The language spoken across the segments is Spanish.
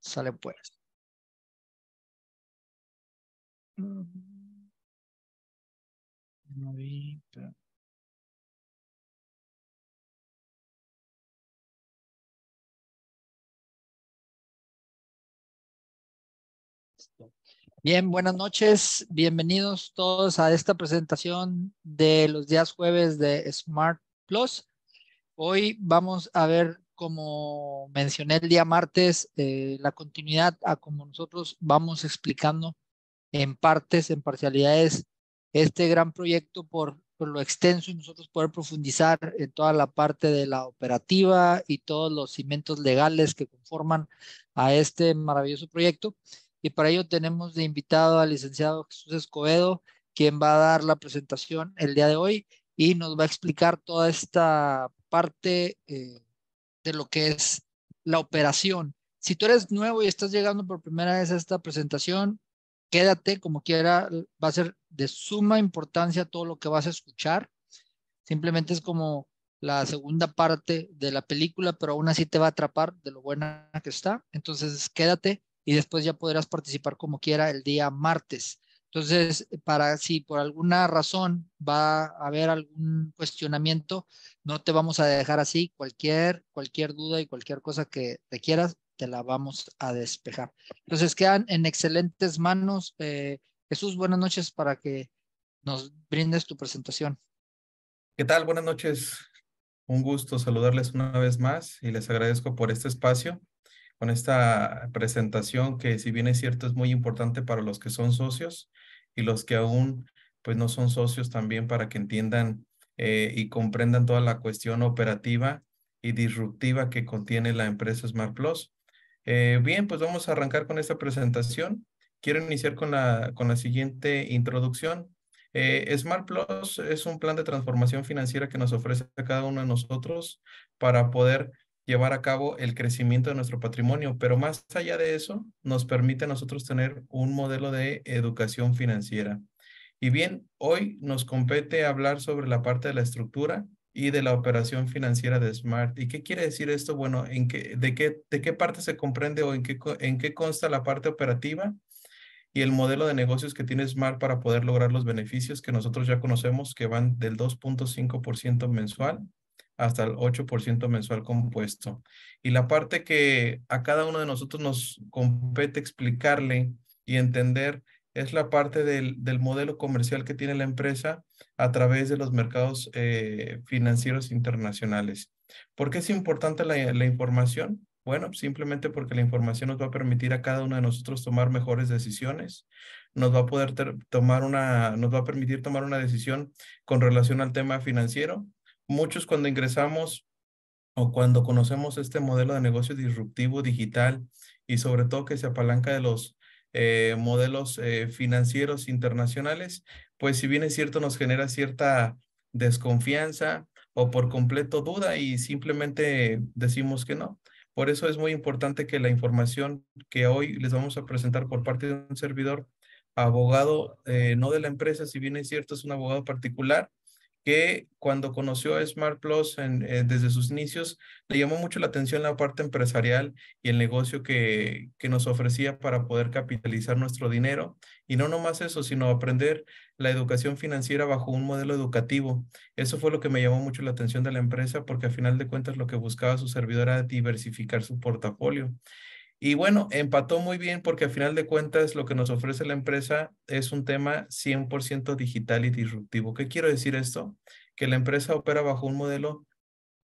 Sale pues. Bien, buenas noches. Bienvenidos todos a esta presentación de los días jueves de Smart Plus. Hoy vamos a ver como mencioné el día martes, eh, la continuidad a como nosotros vamos explicando en partes, en parcialidades, este gran proyecto por, por lo extenso y nosotros poder profundizar en toda la parte de la operativa y todos los cimientos legales que conforman a este maravilloso proyecto. Y para ello tenemos de invitado al licenciado Jesús Escobedo, quien va a dar la presentación el día de hoy y nos va a explicar toda esta parte eh, de lo que es la operación. Si tú eres nuevo y estás llegando por primera vez a esta presentación, quédate como quiera, va a ser de suma importancia todo lo que vas a escuchar. Simplemente es como la segunda parte de la película, pero aún así te va a atrapar de lo buena que está. Entonces quédate y después ya podrás participar como quiera el día martes. Entonces, para si por alguna razón va a haber algún cuestionamiento, no te vamos a dejar así. Cualquier, cualquier duda y cualquier cosa que te quieras, te la vamos a despejar. Entonces, quedan en excelentes manos. Eh, Jesús, buenas noches para que nos brindes tu presentación. ¿Qué tal? Buenas noches. Un gusto saludarles una vez más y les agradezco por este espacio con esta presentación que si bien es cierto es muy importante para los que son socios, y los que aún pues no son socios también para que entiendan eh, y comprendan toda la cuestión operativa y disruptiva que contiene la empresa Smart Plus. Eh, bien, pues vamos a arrancar con esta presentación. Quiero iniciar con la, con la siguiente introducción. Eh, Smart Plus es un plan de transformación financiera que nos ofrece a cada uno de nosotros para poder llevar a cabo el crecimiento de nuestro patrimonio, pero más allá de eso, nos permite a nosotros tener un modelo de educación financiera. Y bien, hoy nos compete hablar sobre la parte de la estructura y de la operación financiera de Smart. ¿Y qué quiere decir esto? Bueno, ¿en qué, de, qué, ¿de qué parte se comprende o en qué, en qué consta la parte operativa y el modelo de negocios que tiene Smart para poder lograr los beneficios que nosotros ya conocemos que van del 2.5% mensual hasta el 8% mensual compuesto. Y la parte que a cada uno de nosotros nos compete explicarle y entender es la parte del, modelo comercial que tiene la empresa a través de los mercados eh, financieros internacionales. ¿Por qué es importante la, información? Bueno, simplemente porque la información nos va a permitir a cada uno de nosotros tomar mejores decisiones, nos va a poder tomar una, nos va a permitir tomar una decisión con relación al tema financiero, muchos cuando ingresamos o cuando conocemos este modelo de negocio disruptivo digital y sobre todo que se apalanca de los eh, modelos eh, financieros internacionales, pues si bien es cierto nos genera cierta desconfianza o por completo duda y simplemente decimos que no. Por eso es muy importante que la información que hoy les vamos a presentar por parte de un servidor abogado, eh, no de la empresa, si bien es cierto, es un abogado particular, que cuando conoció a Smart Plus eh, desde sus inicios, le llamó mucho la atención la parte empresarial y el negocio que, que nos ofrecía para poder capitalizar nuestro dinero. Y no nomás eso, sino aprender la educación financiera bajo un modelo educativo. Eso fue lo que me llamó mucho la atención de la empresa porque a final de cuentas lo que buscaba su servidor era diversificar su portafolio. Y bueno, empató muy bien porque al final de cuentas lo que nos ofrece la empresa es un tema 100% digital y disruptivo. ¿Qué quiero decir esto? Que la empresa opera bajo un modelo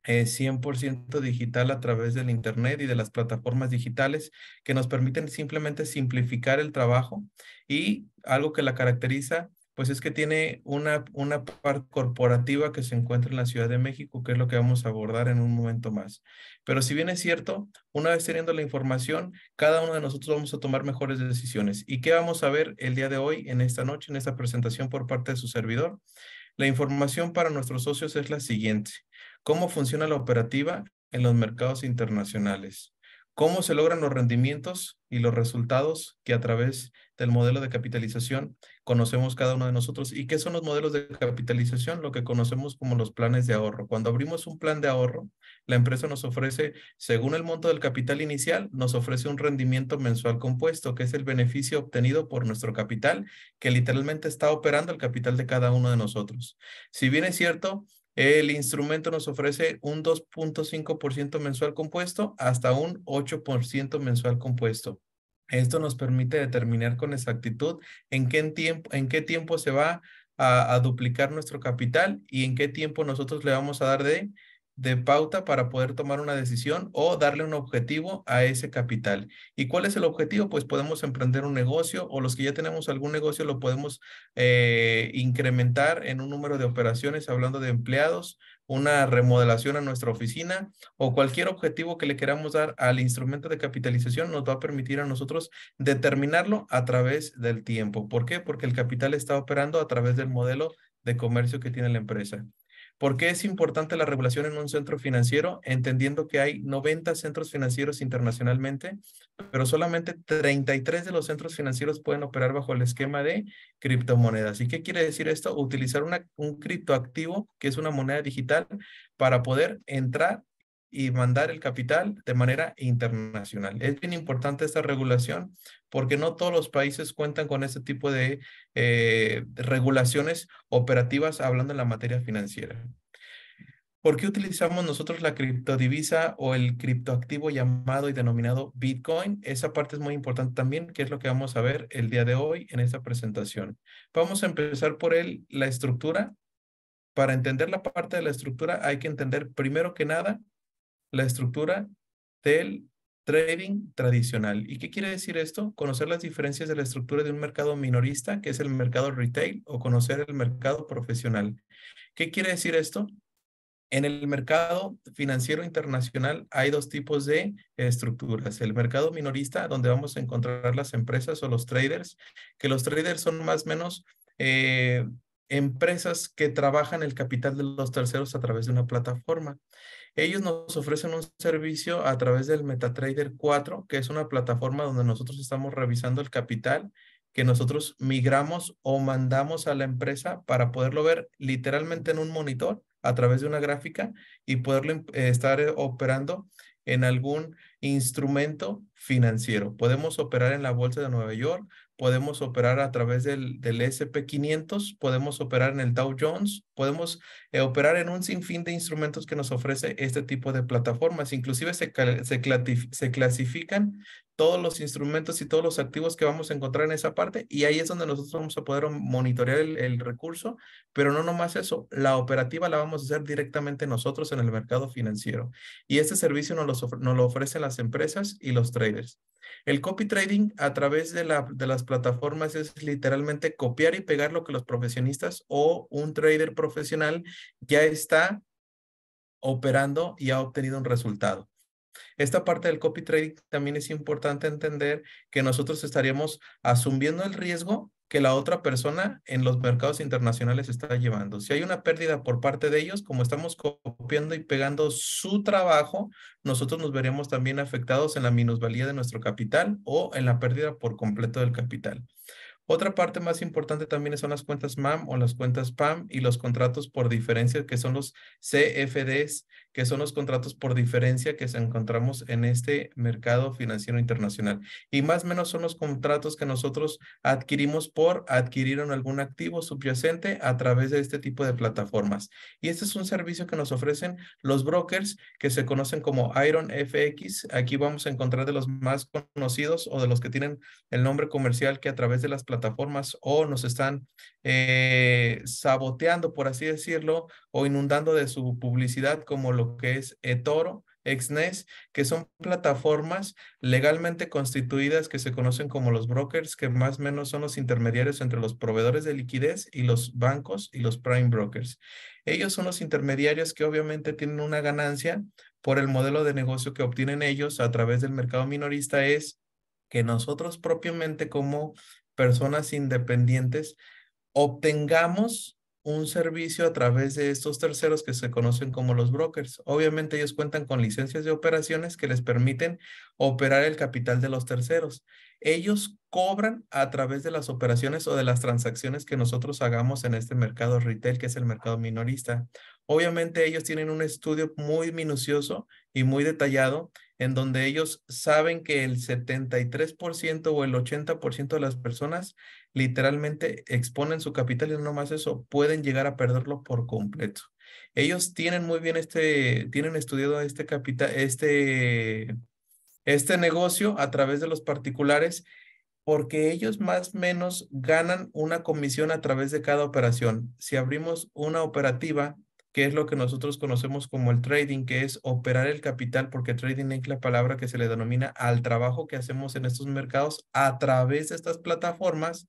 100% eh, digital a través del Internet y de las plataformas digitales que nos permiten simplemente simplificar el trabajo y algo que la caracteriza pues es que tiene una, una parte corporativa que se encuentra en la Ciudad de México, que es lo que vamos a abordar en un momento más. Pero si bien es cierto, una vez teniendo la información, cada uno de nosotros vamos a tomar mejores decisiones. ¿Y qué vamos a ver el día de hoy, en esta noche, en esta presentación por parte de su servidor? La información para nuestros socios es la siguiente. ¿Cómo funciona la operativa en los mercados internacionales? ¿Cómo se logran los rendimientos y los resultados que a través del modelo de capitalización conocemos cada uno de nosotros. ¿Y qué son los modelos de capitalización? Lo que conocemos como los planes de ahorro. Cuando abrimos un plan de ahorro, la empresa nos ofrece, según el monto del capital inicial, nos ofrece un rendimiento mensual compuesto, que es el beneficio obtenido por nuestro capital, que literalmente está operando el capital de cada uno de nosotros. Si bien es cierto, el instrumento nos ofrece un 2.5% mensual compuesto hasta un 8% mensual compuesto. Esto nos permite determinar con exactitud en qué tiempo, en qué tiempo se va a, a duplicar nuestro capital y en qué tiempo nosotros le vamos a dar de de pauta para poder tomar una decisión o darle un objetivo a ese capital. ¿Y cuál es el objetivo? Pues podemos emprender un negocio o los que ya tenemos algún negocio lo podemos eh, incrementar en un número de operaciones, hablando de empleados, una remodelación a nuestra oficina o cualquier objetivo que le queramos dar al instrumento de capitalización nos va a permitir a nosotros determinarlo a través del tiempo. ¿Por qué? Porque el capital está operando a través del modelo de comercio que tiene la empresa. ¿Por qué es importante la regulación en un centro financiero? Entendiendo que hay 90 centros financieros internacionalmente, pero solamente 33 de los centros financieros pueden operar bajo el esquema de criptomonedas. ¿Y qué quiere decir esto? Utilizar un criptoactivo, que es una moneda digital, para poder entrar y mandar el capital de manera internacional. Es bien importante esta regulación porque no todos los países cuentan con este tipo de, eh, regulaciones operativas hablando en la materia financiera. ¿Por qué utilizamos nosotros la criptodivisa o el criptoactivo llamado y denominado Bitcoin? Esa parte es muy importante también, que es lo que vamos a ver el día de hoy en esta presentación. Vamos a empezar por él, la estructura. Para entender la parte de la estructura hay que entender primero que nada la estructura del trading tradicional. ¿Y qué quiere decir esto? Conocer las diferencias de la estructura de un mercado minorista, que es el mercado retail, o conocer el mercado profesional. ¿Qué quiere decir esto? En el mercado financiero internacional hay dos tipos de estructuras. El mercado minorista, donde vamos a encontrar las empresas o los traders, que los traders son más o menos eh, empresas que trabajan el capital de los terceros a través de una plataforma. Ellos nos ofrecen un servicio a través del MetaTrader 4, que es una plataforma donde nosotros estamos revisando el capital que nosotros migramos o mandamos a la empresa para poderlo ver literalmente en un monitor a través de una gráfica y poderlo eh, estar eh, operando en algún instrumento financiero. Podemos operar en la bolsa de Nueva York, podemos operar a través del, del SP500, podemos operar en el Dow Jones, podemos eh, operar en un sinfín de instrumentos que nos ofrece este tipo de plataformas. Inclusive se, se, clasifican todos los instrumentos y todos los activos que vamos a encontrar en esa parte y ahí es donde nosotros vamos a poder monitorear el, recurso, pero no nomás eso, la operativa la vamos a hacer directamente nosotros en el mercado financiero. Y este servicio no nos lo ofrecen las empresas y los traders. El copy trading a través de, de, las plataformas es literalmente copiar y pegar lo que los profesionistas o un trader profesional ya está operando y ha obtenido un resultado. Esta parte del copy trading también es importante entender que nosotros estaríamos asumiendo el riesgo que la otra persona en los mercados internacionales está llevando. Si hay una pérdida por parte de ellos, como estamos copiando y pegando su trabajo, nosotros nos veremos también afectados en la minusvalía de nuestro capital o en la pérdida por completo del capital. Otra parte más importante también son las cuentas MAM o las cuentas PAM y los contratos por diferencia, que son los CFDs, que son los contratos por diferencia que se encontramos en este mercado financiero internacional. Y más o menos son los contratos que nosotros adquirimos por adquirir algún activo subyacente a través de este tipo de plataformas. Y este es un servicio que nos ofrecen los brokers que se conocen como Iron FX. Aquí vamos a encontrar de los más conocidos o de los que tienen el nombre comercial que a través de las plataformas o nos están eh, saboteando, por así decirlo, o inundando de su publicidad como lo que es eToro, Exnes, que son plataformas legalmente constituidas que se conocen como los brokers, que más o menos son los intermediarios entre los proveedores de liquidez y los bancos y los prime brokers. Ellos son los intermediarios que obviamente tienen una ganancia por el modelo de negocio que obtienen ellos a través del mercado minorista es que nosotros propiamente como personas independientes obtengamos un servicio a través de estos terceros que se conocen como los brokers. Obviamente ellos cuentan con licencias de operaciones que les permiten operar el capital de los terceros. Ellos cobran a través de las operaciones o de las transacciones que nosotros hagamos en este mercado retail, que es el mercado minorista. Obviamente ellos tienen un estudio muy minucioso y muy detallado en donde ellos saben que el 73% o el 80% de las personas literalmente exponen su capital y no más eso, pueden llegar a perderlo por completo. Ellos tienen muy bien este, tienen estudiado este capital, este, este negocio a través de los particulares porque ellos más o menos ganan una comisión a través de cada operación. Si abrimos una operativa, que es lo que nosotros conocemos como el trading, que es operar el capital, porque trading es la palabra que se le denomina al trabajo que hacemos en estos mercados a través de estas plataformas.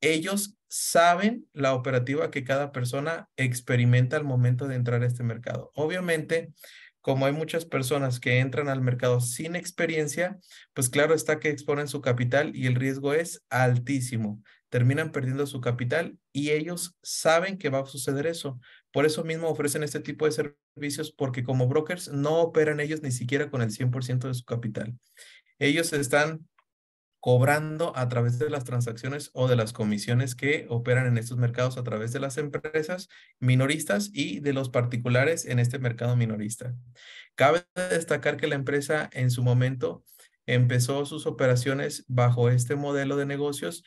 Ellos saben la operativa que cada persona experimenta al momento de entrar a este mercado. Obviamente, como hay muchas personas que entran al mercado sin experiencia, pues claro está que exponen su capital y el riesgo es altísimo. Terminan perdiendo su capital y ellos saben que va a suceder eso por eso mismo ofrecen este tipo de servicios porque como brokers no operan ellos ni siquiera con el 100% de su capital. Ellos están cobrando a través de las transacciones o de las comisiones que operan en estos mercados a través de las empresas minoristas y de los particulares en este mercado minorista. Cabe destacar que la empresa en su momento empezó sus operaciones bajo este modelo de negocios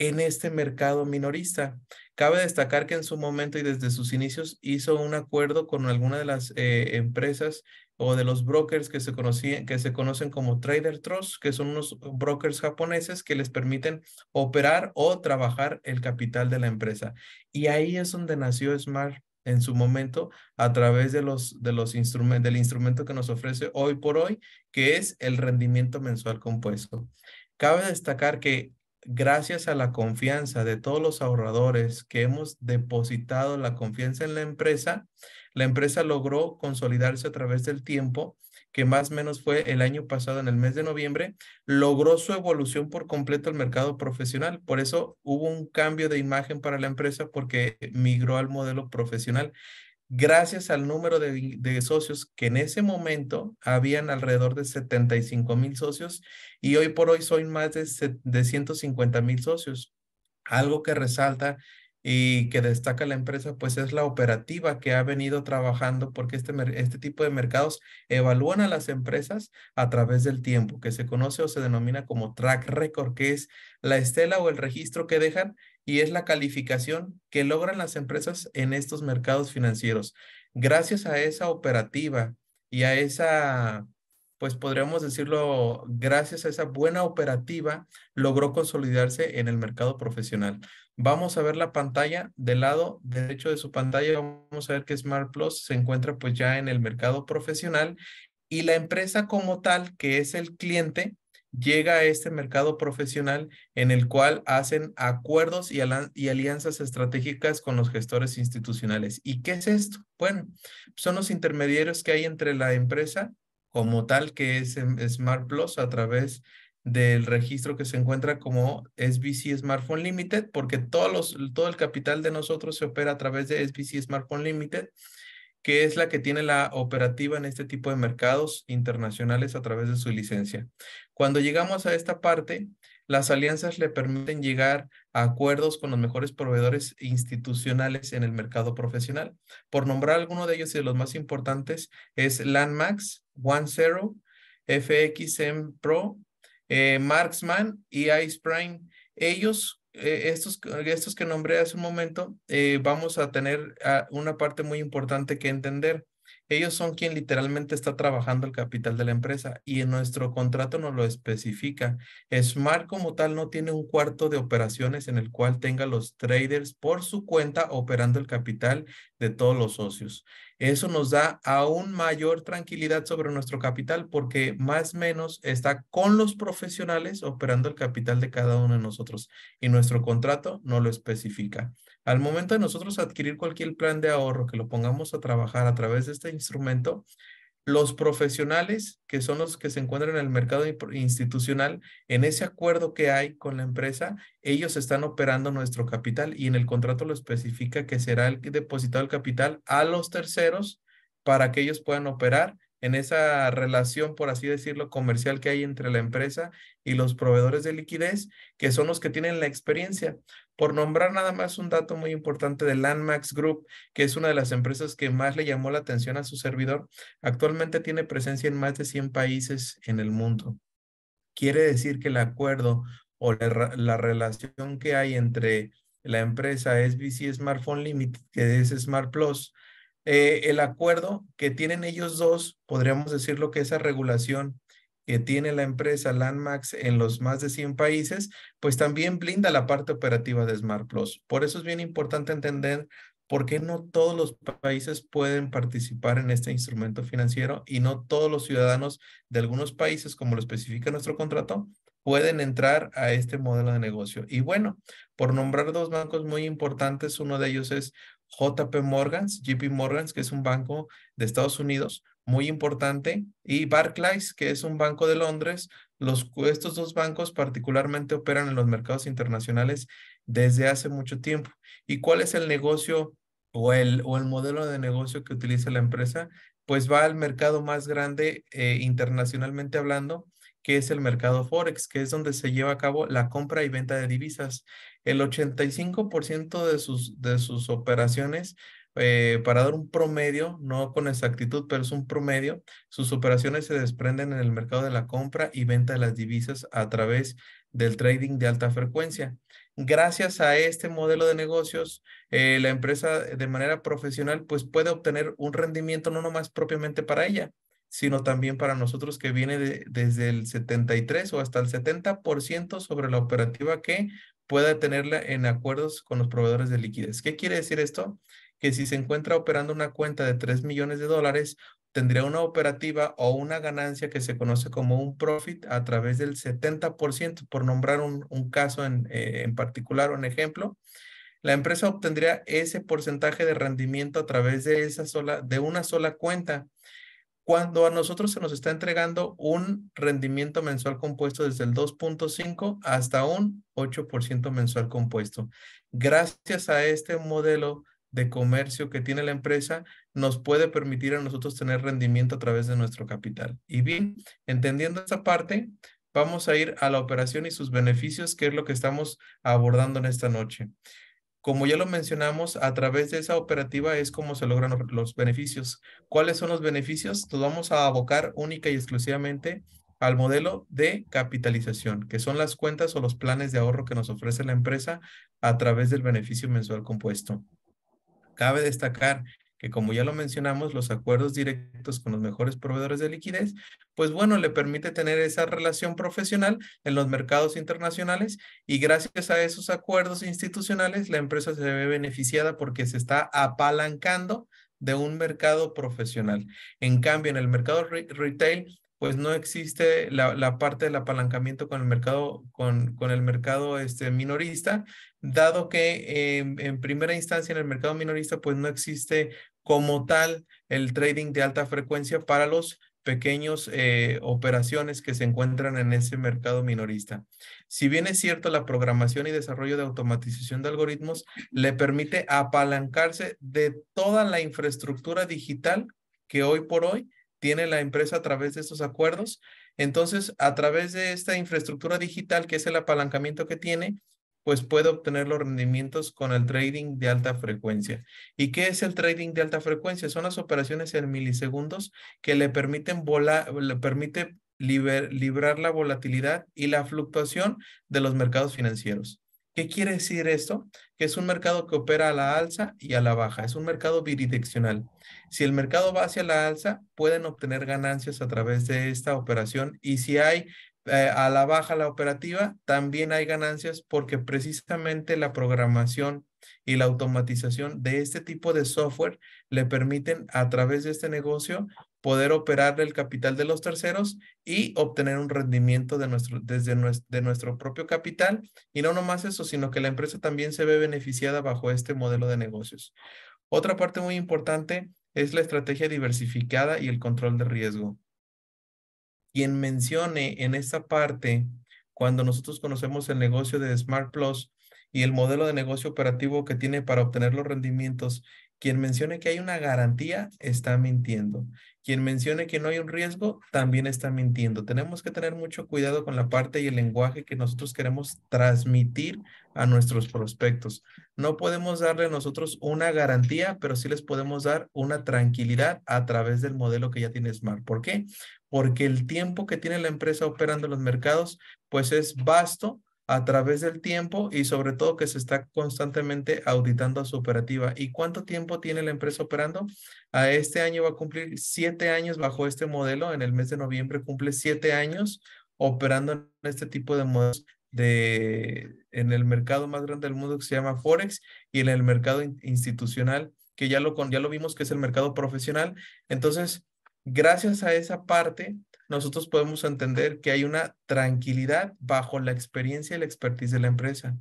en este mercado minorista. Cabe destacar que en su momento y desde sus inicios hizo un acuerdo con alguna de las eh, empresas o de los brokers que se, conocían, que se conocen como Trader Trust, que son unos brokers japoneses que les permiten operar o trabajar el capital de la empresa. Y ahí es donde nació Smart en su momento a través de los, de los instrumentos, del instrumento que nos ofrece hoy por hoy, que es el rendimiento mensual compuesto. Cabe destacar que gracias a la confianza de todos los ahorradores que hemos depositado la confianza en la empresa, la empresa logró consolidarse a través del tiempo, que más o menos fue el año pasado, en el mes de noviembre, logró su evolución por completo al mercado profesional. Por eso hubo un cambio de imagen para la empresa porque migró al modelo profesional gracias al número de, socios que en ese momento habían alrededor de 75 mil socios y hoy por hoy son más de, de 150 mil socios. Algo que resalta y que destaca la empresa, pues es la operativa que ha venido trabajando, porque este, este tipo de mercados evalúan a las empresas a través del tiempo, que se conoce o se denomina como track record, que es la estela o el registro que dejan y es la calificación que logran las empresas en estos mercados financieros. Gracias a esa operativa y a esa pues podríamos decirlo, gracias a esa buena operativa, logró consolidarse en el mercado profesional. Vamos a ver la pantalla del lado derecho de su pantalla. Vamos a ver que Smart Plus se encuentra pues ya en el mercado profesional y la empresa como tal, que es el cliente, llega a este mercado profesional en el cual hacen acuerdos y, alianzas estratégicas con los gestores institucionales. ¿Y qué es esto? Bueno, son los intermediarios que hay entre la empresa como tal, que es em, Smart Plus, a través del registro que se encuentra como SBC Smartphone Limited, porque los, todo el capital de nosotros se opera a través de SBC Smartphone Limited, que es la que tiene la operativa en este tipo de mercados internacionales a través de su licencia. Cuando llegamos a esta parte, las alianzas le permiten llegar a acuerdos con los mejores proveedores institucionales en el mercado profesional. Por nombrar alguno de ellos y de los más importantes es Landmax, OneZero, FXM Pro, eh, Marksman y Ice Prime. Ellos, eh, estos, estos que nombré hace un momento, eh, vamos a tener ah, una parte muy importante que entender. Ellos son quien literalmente está trabajando el capital de la empresa y en nuestro contrato no lo especifica. Smart como tal no tiene un cuarto de operaciones en el cual tenga los traders por su cuenta operando el capital de todos los socios. Eso nos da aún mayor tranquilidad sobre nuestro capital porque más menos está con los profesionales operando el capital de cada uno de nosotros y nuestro contrato no lo especifica. Al momento de nosotros adquirir cualquier plan de ahorro que lo pongamos a trabajar a través de este instrumento, los profesionales que son los que se encuentran en el mercado institucional, en ese acuerdo que hay con la empresa, ellos están operando nuestro capital y en el contrato lo especifica que será el depositado el capital a los terceros para que ellos puedan operar en esa relación, por así decirlo, comercial que hay entre la empresa y los proveedores de liquidez, que son los que tienen la experiencia. Por nombrar nada más un dato muy importante de Landmax Group, que es una de las empresas que más le llamó la atención a su servidor, actualmente tiene presencia en más de 100 países en el mundo. Quiere decir que el acuerdo o la, relación que hay entre la empresa SBC Smartphone Limited, que es Smart Plus, eh, el acuerdo que tienen ellos dos, podríamos decirlo que esa regulación que tiene la empresa Landmax en los más de 100 países, pues también blinda la parte operativa de Smart Plus. Por eso es bien importante entender por qué no todos los países pueden participar en este instrumento financiero y no todos los ciudadanos de algunos países, como lo especifica nuestro contrato, pueden entrar a este modelo de negocio. Y bueno, por nombrar dos bancos muy importantes, uno de ellos es JP Morgans, JP Morgans, que es un banco de Estados Unidos muy importante, y Barclays, que es un banco de Londres. Los, estos dos bancos particularmente operan en los mercados internacionales desde hace mucho tiempo. ¿Y cuál es el negocio o el, o el modelo de negocio que utiliza la empresa? Pues va al mercado más grande eh, internacionalmente hablando, que es el mercado Forex, que es donde se lleva a cabo la compra y venta de divisas el 85% de sus, de sus operaciones, eh, para dar un promedio, no con exactitud, pero es un promedio, sus operaciones se desprenden en el mercado de la compra y venta de las divisas a través del trading de alta frecuencia. Gracias a este modelo de negocios, eh, la empresa de manera profesional pues puede obtener un rendimiento no nomás propiamente para ella, sino también para nosotros que viene desde el 73 o hasta el 70% sobre la operativa que pueda tenerla en acuerdos con los proveedores de liquidez. ¿Qué quiere decir esto? Que si se encuentra operando una cuenta de 3 millones de dólares, tendría una operativa o una ganancia que se conoce como un profit a través del 70%, por nombrar un, caso eh, en, particular o un ejemplo. La empresa obtendría ese porcentaje de rendimiento a través de, esa sola, de una sola cuenta cuando a nosotros se nos está entregando un rendimiento mensual compuesto desde el 2.5 hasta un 8% mensual compuesto. Gracias a este modelo de comercio que tiene la empresa, nos puede permitir a nosotros tener rendimiento a través de nuestro capital. Y bien, entendiendo esta parte, vamos a ir a la operación y sus beneficios, que es lo que estamos abordando en esta noche. Como ya lo mencionamos, a través de esa operativa es como se logran los beneficios. ¿Cuáles son los beneficios? Nos vamos a abocar única y exclusivamente al modelo de capitalización, que son las cuentas o los planes de ahorro que nos ofrece la empresa a través del beneficio mensual compuesto. Cabe destacar que como ya lo mencionamos, los acuerdos directos con los mejores proveedores de liquidez, pues bueno, le permite tener esa relación profesional en los mercados internacionales y gracias a esos acuerdos institucionales la empresa se ve beneficiada porque se está apalancando de un mercado profesional. En cambio, en el mercado retail, pues no existe la, parte del apalancamiento con el mercado, con, con el mercado este, minorista, dado que em, en primera instancia en el mercado minorista, pues no existe como tal el trading de alta frecuencia para los pequeños eh, operaciones que se encuentran en ese mercado minorista. Si bien es cierto, la programación y desarrollo de automatización de algoritmos le permite apalancarse de toda la infraestructura digital que hoy por hoy tiene la empresa a través de estos acuerdos. Entonces, a través de esta infraestructura digital, que es el apalancamiento que tiene, pues puede obtener los rendimientos con el trading de alta frecuencia. ¿Y qué es el trading de alta frecuencia? Son las operaciones en milisegundos que le permiten volar, le permite librar la volatilidad y la fluctuación de los mercados financieros. ¿Qué quiere decir esto? Que es un mercado que opera a la alza y a la baja. Es un mercado bidireccional. Si el mercado va hacia la alza, pueden obtener ganancias a través de esta operación y si hay eh, a la baja la operativa, también hay ganancias porque precisamente la programación y la automatización de este tipo de software le permiten a través de este negocio poder operar el capital de los terceros y obtener un rendimiento de nuestro, desde de nuestro propio capital. Y no nomás eso, sino que la empresa también se ve beneficiada bajo este modelo de negocios. Otra parte muy importante es la estrategia diversificada y el control de riesgo quien mencione en esta parte, cuando nosotros conocemos el negocio de Smart Plus y el modelo de negocio operativo que tiene para obtener los rendimientos, quien mencione que hay una garantía está mintiendo. Quien mencione que no hay un riesgo también está mintiendo. Tenemos que tener mucho cuidado con la parte y el lenguaje que nosotros queremos transmitir a nuestros prospectos. No podemos darle a nosotros una garantía, pero sí les podemos dar una tranquilidad a través del modelo que ya tiene Smart. ¿Por qué? porque el tiempo que tiene la empresa operando los mercados, pues es vasto a través del tiempo y sobre todo que se está constantemente auditando a su operativa. ¿Y cuánto tiempo tiene la empresa operando? A este año va a cumplir siete años bajo este modelo. En el mes de noviembre cumple siete años operando en este tipo de modos de, en el mercado más grande del mundo que se llama Forex y en el mercado institucional que ya lo, ya lo vimos que es el mercado profesional. Entonces, Gracias a esa parte, nosotros podemos entender que hay una tranquilidad bajo la experiencia y la expertise de la empresa,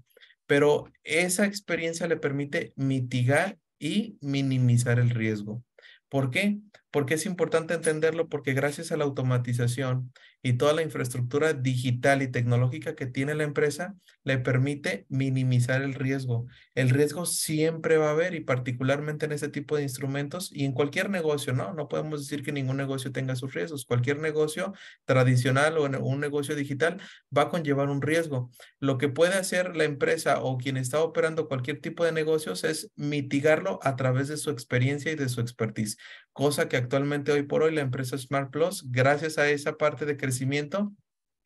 pero esa experiencia le permite mitigar y minimizar el riesgo. ¿Por qué? Porque es importante entenderlo porque gracias a la automatización y toda la infraestructura digital y tecnológica que tiene la empresa le permite minimizar el riesgo. El riesgo siempre va a haber y particularmente en este tipo de instrumentos y en cualquier negocio, ¿no? No podemos decir que ningún negocio tenga sus riesgos. Cualquier negocio tradicional o un negocio digital va a conllevar un riesgo. Lo que puede hacer la empresa o quien está operando cualquier tipo de negocios es mitigarlo a través de su experiencia y de su expertise, cosa que actualmente hoy por hoy la empresa Smart Plus, gracias a esa parte de que crecimiento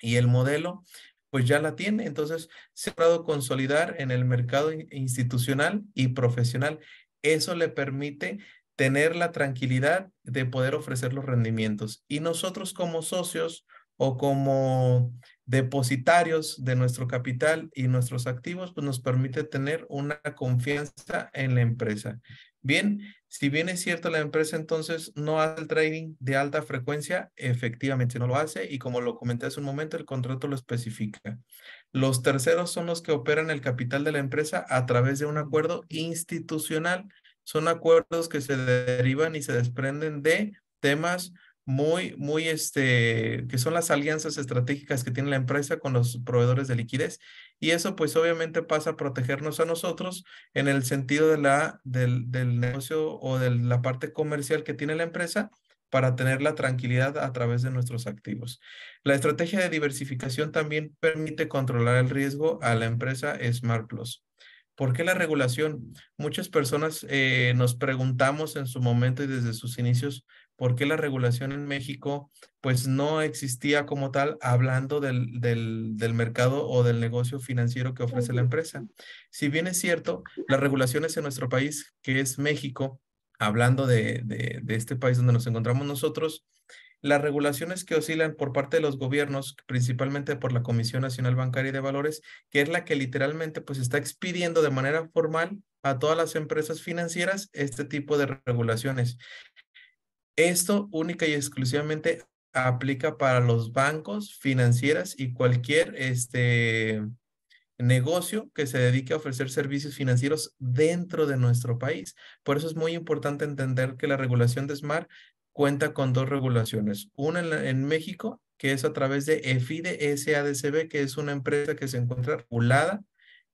y el modelo pues ya la tiene. Entonces se ha logrado consolidar en el mercado institucional y profesional. Eso le permite tener la tranquilidad de poder ofrecer los rendimientos. Y nosotros como socios o como depositarios de nuestro capital y nuestros activos, pues nos permite tener una confianza en la empresa. Bien, si bien es cierto, la empresa entonces no hace el trading de alta frecuencia, efectivamente no lo hace y como lo comenté hace un momento, el contrato lo especifica. Los terceros son los que operan el capital de la empresa a través de un acuerdo institucional. Son acuerdos que se derivan y se desprenden de temas muy, muy, este, que son las alianzas estratégicas que tiene la empresa con los proveedores de liquidez. Y eso pues obviamente pasa a protegernos a nosotros en el sentido de la, del, del negocio o de la parte comercial que tiene la empresa para tener la tranquilidad a través de nuestros activos. La estrategia de diversificación también permite controlar el riesgo a la empresa Smart Plus. ¿Por qué la regulación? Muchas personas eh, nos preguntamos en su momento y desde sus inicios, por qué la regulación en México pues no existía como tal hablando del, del, mercado o del negocio financiero que ofrece la empresa. Si bien es cierto, las regulaciones en nuestro país, que es México, hablando de, de, este país donde nos encontramos nosotros, las regulaciones que oscilan por parte de los gobiernos, principalmente por la Comisión Nacional Bancaria y de Valores, que es la que literalmente pues está expidiendo de manera formal a todas las empresas financieras este tipo de regulaciones. Esto única y exclusivamente aplica para los bancos, financieras y cualquier este, negocio que se dedique a ofrecer servicios financieros dentro de nuestro país. Por eso es muy importante entender que la regulación de SMART cuenta con dos regulaciones, una en, México, que es a través de EFIDE SADCB, que es una empresa que se encuentra regulada,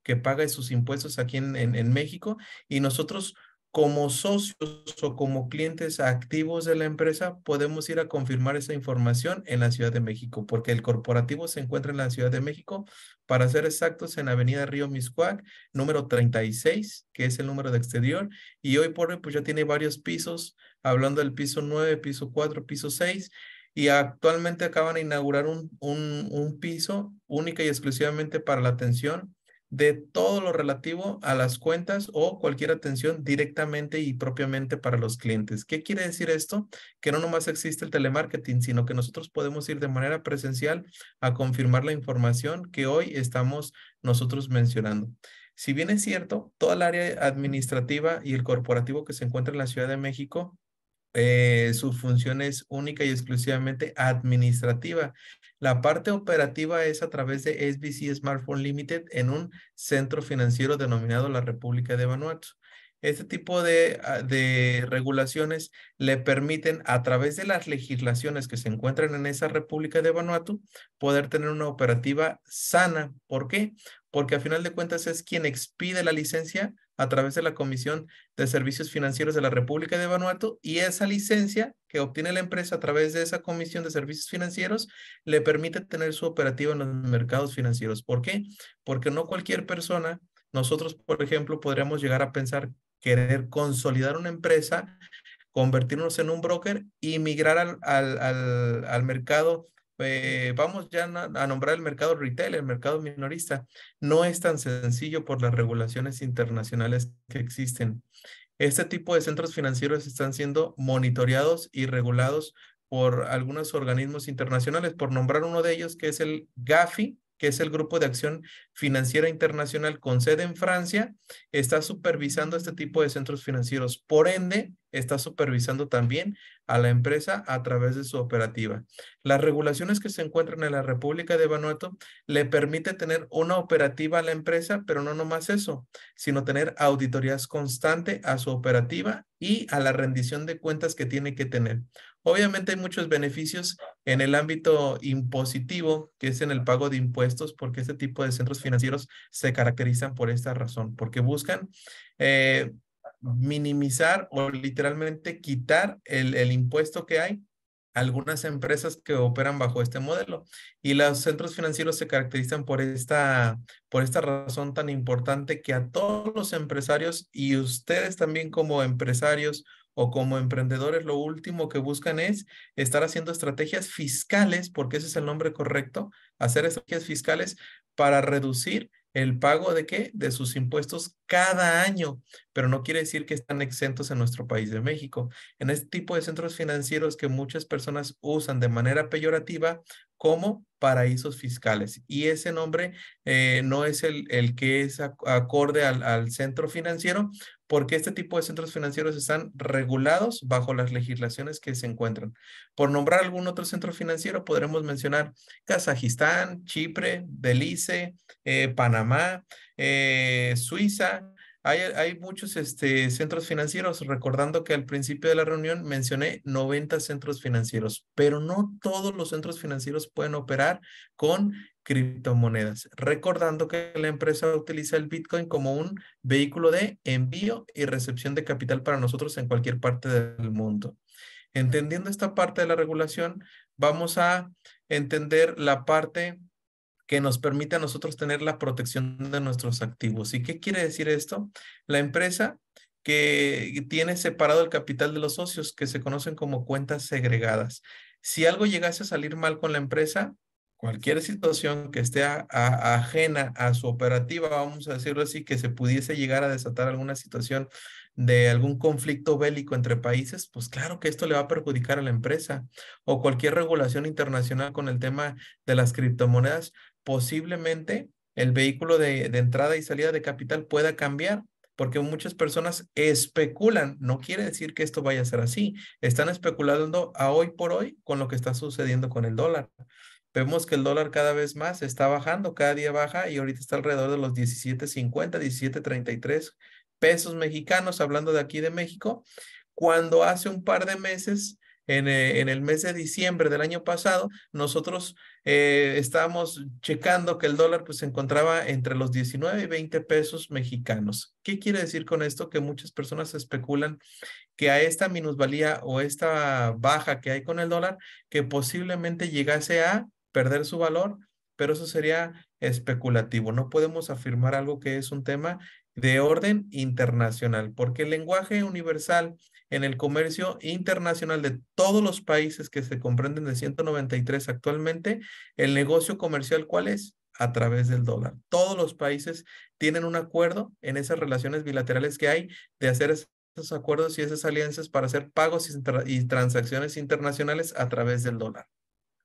que paga sus impuestos aquí en, en México, y nosotros como socios o como clientes activos de la empresa, podemos ir a confirmar esa información en la Ciudad de México, porque el corporativo se encuentra en la Ciudad de México, para ser exactos, en Avenida Río Miscuac, número 36, que es el número de exterior, y hoy por hoy pues ya tiene varios pisos, hablando del piso 9, piso 4, piso 6, y actualmente acaban de inaugurar un, un, un piso única y exclusivamente para la atención de todo lo relativo a las cuentas o cualquier atención directamente y propiamente para los clientes. ¿Qué quiere decir esto? Que no nomás existe el telemarketing, sino que nosotros podemos ir de manera presencial a confirmar la información que hoy estamos nosotros mencionando. Si bien es cierto, toda el área administrativa y el corporativo que se encuentra en la Ciudad de México eh, su función es única y exclusivamente administrativa. La parte operativa es a través de SBC Smartphone Limited en un centro financiero denominado la República de Vanuatu. Este tipo ah, de, regulaciones le permiten, a través de las legislaciones que se encuentran en esa República de Vanuatu, poder tener una operativa sana. ¿Por qué? Porque a final de cuentas es quien expide la licencia a través de la Comisión de Servicios Financieros de la República de Vanuatu y esa licencia que obtiene la empresa a través de esa Comisión de Servicios Financieros le permite tener su operativa en los mercados financieros. ¿Por qué? Porque no cualquier persona, nosotros por ejemplo, podríamos llegar a pensar querer consolidar una empresa convertirnos en un broker y migrar al, al, al, mercado eh, vamos ya a nombrar el mercado retail, el mercado minorista, no es tan sencillo por las regulaciones internacionales que existen. Este tipo de centros financieros están siendo monitoreados y regulados por algunos organismos internacionales, por nombrar uno de ellos que es el GAFI, que es el Grupo de Acción Financiera Internacional con sede en Francia, está supervisando este tipo de centros financieros. Por ende, está supervisando también a la empresa a través de su operativa. Las regulaciones que se encuentran en la República de Vanuatu le permite tener una operativa a la empresa, pero no nomás eso, sino tener auditorías constantes a su operativa y a la rendición de cuentas que tiene que tener. Obviamente hay muchos beneficios en el ámbito impositivo, que es en el pago de impuestos, porque este tipo de centros financieros se caracterizan por esta razón, porque buscan eh, minimizar o literalmente quitar el, el impuesto que hay algunas empresas que operan bajo este modelo. Y los centros financieros se caracterizan por esta, por esta razón tan importante que a todos los empresarios y ustedes también como empresarios o como emprendedores lo último que buscan es estar haciendo estrategias fiscales, porque ese es el nombre correcto, hacer estrategias fiscales para reducir el pago de qué? De sus impuestos cada año, pero no quiere decir que están exentos en nuestro país de México. En este tipo de centros financieros que muchas personas usan de manera peyorativa como paraísos fiscales. Y ese nombre eh, no es el, el, que es acorde al centro financiero, porque este tipo de centros financieros están regulados bajo las legislaciones que se encuentran. Por nombrar algún otro centro financiero, podremos mencionar Kazajistán, Chipre, Belice, eh, Panamá, eh, Suiza. Hay, muchos este, centros financieros, recordando que al principio de la reunión mencioné 90 centros financieros, pero no todos los centros financieros pueden operar con criptomonedas, recordando que la empresa utiliza el Bitcoin como un vehículo de envío y recepción de capital para nosotros en cualquier parte del mundo. Entendiendo esta parte de la regulación, vamos a entender la parte que nos permite a nosotros tener la protección de nuestros activos. ¿Y qué quiere decir esto? La empresa que tiene separado el capital de los socios, que se conocen como cuentas segregadas. Si algo llegase a salir mal con la empresa, cualquier situación que esté ajena a su operativa, vamos a decirlo así, que se pudiese llegar a desatar alguna situación de algún conflicto bélico entre países, pues claro que esto le va a perjudicar a la empresa. O cualquier regulación internacional con el tema de las criptomonedas, posiblemente el vehículo de, entrada y salida de capital pueda cambiar porque muchas personas especulan, no quiere decir que esto vaya a ser así, están especulando a hoy por hoy con lo que está sucediendo con el dólar. Vemos que el dólar cada vez más está bajando, cada día baja y ahorita está alrededor de los 17.50, 17.33 pesos mexicanos, hablando de aquí de México, cuando hace un par de meses, en, eh, en el mes de diciembre del año pasado, nosotros eh, estábamos checando que el dólar pues, se encontraba entre los 19 y 20 pesos mexicanos. ¿Qué quiere decir con esto? Que muchas personas especulan que a esta minusvalía o esta baja que hay con el dólar, que posiblemente llegase a perder su valor, pero eso sería especulativo. No podemos afirmar algo que es un tema de orden internacional, porque el lenguaje universal en el comercio internacional de todos los países que se comprenden de 193 actualmente, el negocio comercial, ¿cuál es? A través del dólar. Todos los países tienen un acuerdo en esas relaciones bilaterales que hay de hacer esos acuerdos y esas alianzas para hacer pagos y, transacciones internacionales a través del dólar.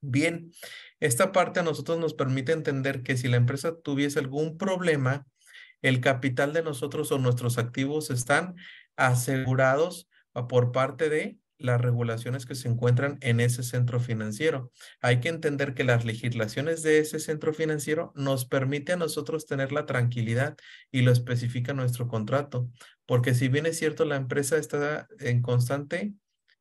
Bien, esta parte a nosotros nos permite entender que si la empresa tuviese algún problema el capital de nosotros o nuestros activos están asegurados ah, por parte de las regulaciones que se encuentran en ese centro financiero. Hay que entender que las legislaciones de ese centro financiero nos permite a nosotros tener la tranquilidad y lo especifica nuestro contrato, porque si bien es cierto, la empresa está en constante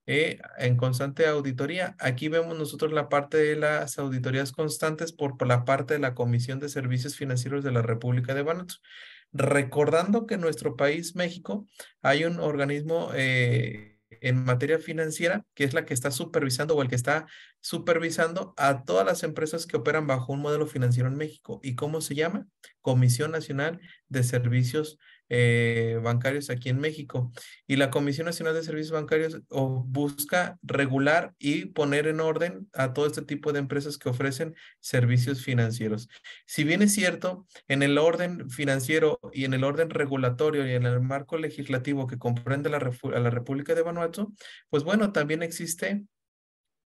eh, en constante auditoría. Aquí vemos nosotros la parte de las auditorías constantes por, la parte de la Comisión de Servicios Financieros de la República de Vanuatu. Recordando que en nuestro país, México, hay un organismo eh, en materia financiera que es la que está supervisando o el que está supervisando a todas las empresas que operan bajo un modelo financiero en México. ¿Y cómo se llama? Comisión Nacional de Servicios Financieros eh, bancarios aquí en México. Y la Comisión Nacional de Servicios Bancarios busca regular y poner en orden a todo este tipo de empresas que ofrecen servicios financieros. Si bien es cierto, en el orden financiero y en el orden regulatorio y en el marco legislativo que comprende la, a la República de Vanuatu, pues bueno, también existe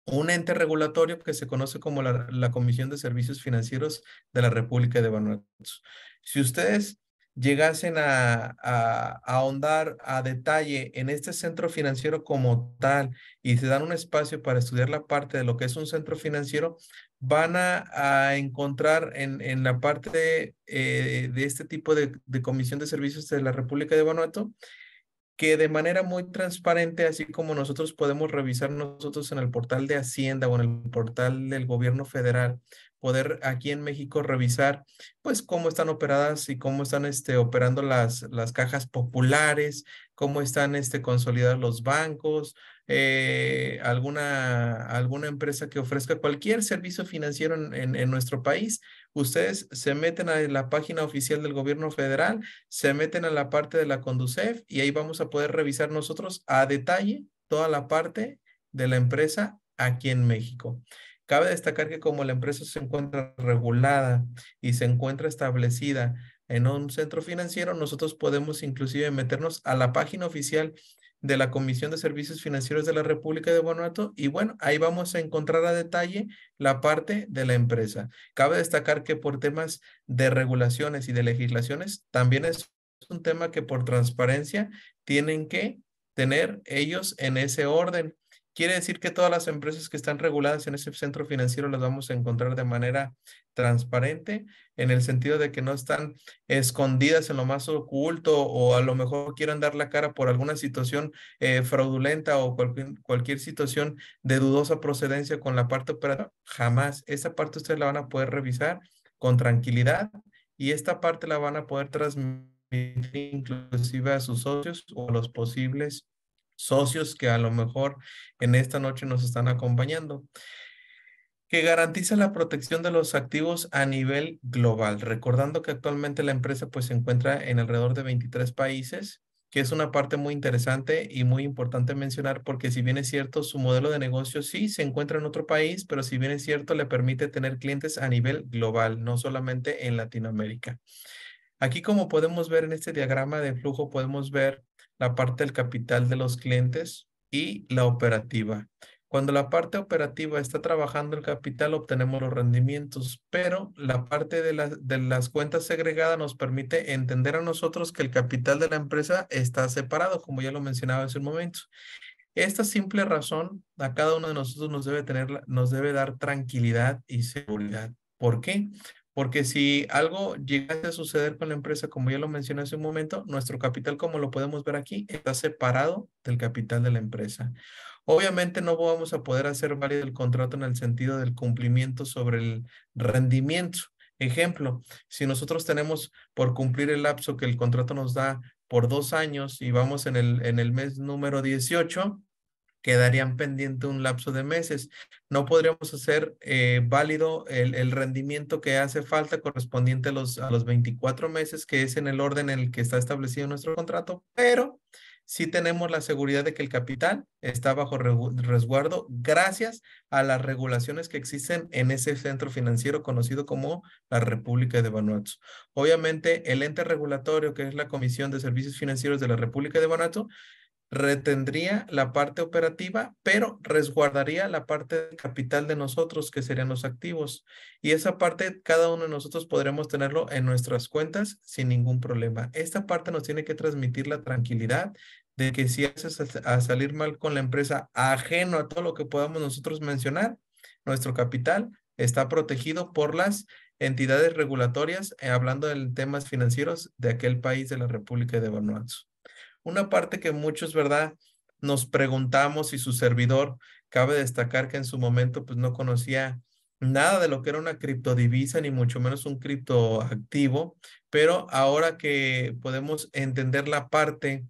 un ente regulatorio que se conoce como la, la Comisión de Servicios Financieros de la República de Vanuatu. Si ustedes llegasen a, ahondar a detalle en este centro financiero como tal y se dan un espacio para estudiar la parte de lo que es un centro financiero, van a, encontrar en, la parte eh, de, este tipo de, de, Comisión de Servicios de la República de Vanuatu que de manera muy transparente, así como nosotros podemos revisar nosotros en el portal de Hacienda o en el portal del gobierno federal, poder aquí en México revisar, pues, cómo están operadas y cómo están este, operando las, las cajas populares, cómo están este, consolidados los bancos, eh, alguna, alguna empresa que ofrezca cualquier servicio financiero en, en, nuestro país. Ustedes se meten a la página oficial del gobierno federal, se meten a la parte de la Conducef y ahí vamos a poder revisar nosotros a detalle toda la parte de la empresa aquí en México. Cabe destacar que como la empresa se encuentra regulada y se encuentra establecida en un centro financiero, nosotros podemos inclusive meternos a la página oficial de la Comisión de Servicios Financieros de la República de Guanajuato y bueno, ahí vamos a encontrar a detalle la parte de la empresa. Cabe destacar que por temas de regulaciones y de legislaciones también es un tema que por transparencia tienen que tener ellos en ese orden. Quiere decir que todas las empresas que están reguladas en ese centro financiero las vamos a encontrar de manera transparente, en el sentido de que no están escondidas en lo más oculto o a lo mejor quieran dar la cara por alguna situación eh, fraudulenta o cualquier, cualquier situación de dudosa procedencia con la parte operativa. Jamás. Esa parte ustedes la van a poder revisar con tranquilidad y esta parte la van a poder transmitir inclusive a sus socios o a los posibles socios que a lo mejor en esta noche nos están acompañando, que garantiza la protección de los activos a nivel global, recordando que actualmente la empresa pues se encuentra en alrededor de 23 países que es una parte muy interesante y muy importante mencionar porque si bien es cierto, su modelo de negocio sí se encuentra en otro país, pero si bien es cierto, le permite tener clientes a nivel global, no solamente en Latinoamérica. Aquí como podemos ver en este diagrama de flujo, podemos ver la parte del capital de los clientes y la operativa. Cuando la parte operativa está trabajando el capital, obtenemos los rendimientos, pero la parte de, de las cuentas segregadas nos permite entender a nosotros que el capital de la empresa está separado, como ya lo mencionaba hace un momento. Esta simple razón a cada uno de nosotros nos debe, tener, nos debe dar tranquilidad y seguridad. ¿Por qué? Porque si algo llegase a suceder con la empresa, como ya lo mencioné hace un momento, nuestro capital, como lo podemos ver aquí, está separado del capital de la empresa. Obviamente no vamos a poder hacer válido el contrato en el sentido del cumplimiento sobre el rendimiento. Ejemplo, si nosotros tenemos por cumplir el lapso que el contrato nos da por dos años y vamos en el, en el mes número 18, quedarían pendiente un lapso de meses. No podríamos hacer eh, válido el, el, rendimiento que hace falta correspondiente a los, a los 24 meses, que es en el orden en el que está establecido nuestro contrato, pero sí tenemos la seguridad de que el capital está bajo resguardo gracias a las regulaciones que existen en ese centro financiero conocido como la República de Vanuatu. Obviamente, el ente regulatorio, que es la Comisión de Servicios Financieros de la República de Vanuatu, retendría la parte operativa, pero resguardaría la parte capital de nosotros, que serían los activos. Y esa parte, cada uno de nosotros podremos tenerlo en nuestras cuentas sin ningún problema. Esta parte nos tiene que transmitir la tranquilidad de que si haces a salir mal con la empresa ajeno a todo lo que podamos nosotros mencionar, nuestro capital está protegido por las entidades regulatorias, eh, hablando de temas financieros de aquel país de la República de Vanuatu una parte que muchos, ¿verdad? Nos preguntamos y su servidor, cabe destacar que en su momento pues no conocía nada de lo que era una criptodivisa, ni mucho menos un criptoactivo, pero ahora que podemos entender la parte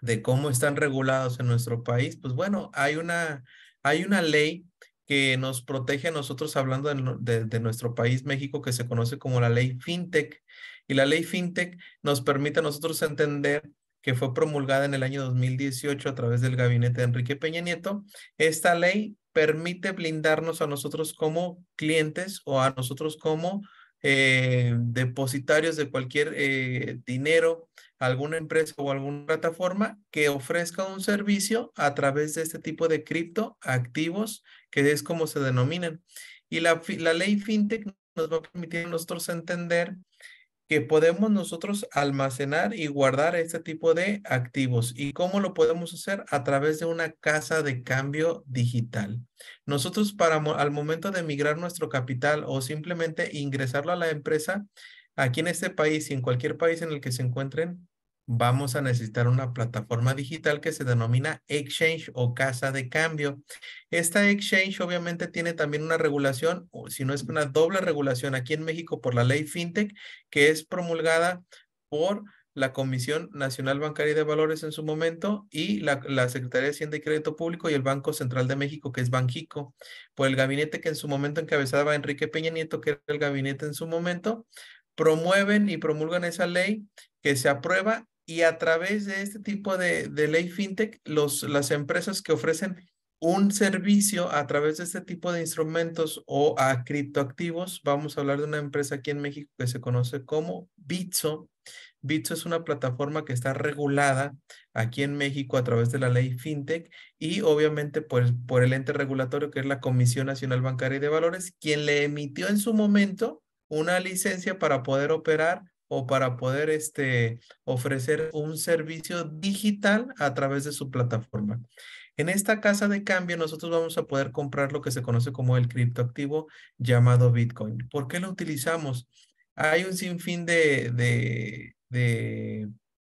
de cómo están regulados en nuestro país, pues bueno, hay una, hay una ley que nos protege a nosotros hablando de, de nuestro país, México, que se conoce como la ley FinTech. Y la ley FinTech nos permite a nosotros entender que fue promulgada en el año 2018 a través del gabinete de Enrique Peña Nieto, esta ley permite blindarnos a nosotros como clientes o a nosotros como eh, depositarios de cualquier eh, dinero, alguna empresa o alguna plataforma que ofrezca un servicio a través de este tipo de criptoactivos, que es como se denominan. Y la, la ley FinTech nos va a permitir a nosotros entender que podemos nosotros almacenar y guardar este tipo de activos. ¿Y cómo lo podemos hacer? A través de una casa de cambio digital. Nosotros para al momento de migrar nuestro capital o simplemente ingresarlo a la empresa, aquí en este país y en cualquier país en el que se encuentren, vamos a necesitar una plataforma digital que se denomina exchange o casa de cambio. Esta exchange obviamente tiene también una regulación, o si no es una doble regulación aquí en México por la ley FinTech, que es promulgada por la Comisión Nacional Bancaria de Valores en su momento y la, Secretaría de Hacienda y Crédito Público y el Banco Central de México, que es Banjico, por el gabinete que en su momento encabezaba Enrique Peña Nieto, que era el gabinete en su momento, promueven y promulgan esa ley que se aprueba y a través de este tipo de, ley fintech, los, las empresas que ofrecen un servicio a través de este tipo de instrumentos o a criptoactivos, vamos a hablar de una empresa aquí en México que se conoce como Bitso. Bitso es una plataforma que está regulada aquí en México a través de la ley FinTech y obviamente por, por el ente regulatorio que es la Comisión Nacional Bancaria y de Valores, quien le emitió en su momento una licencia para poder operar o para poder este, ofrecer un servicio digital a través de su plataforma. En esta casa de cambio nosotros vamos a poder comprar lo que se conoce como el criptoactivo llamado Bitcoin. ¿Por qué lo utilizamos? Hay un sinfín de, de, de,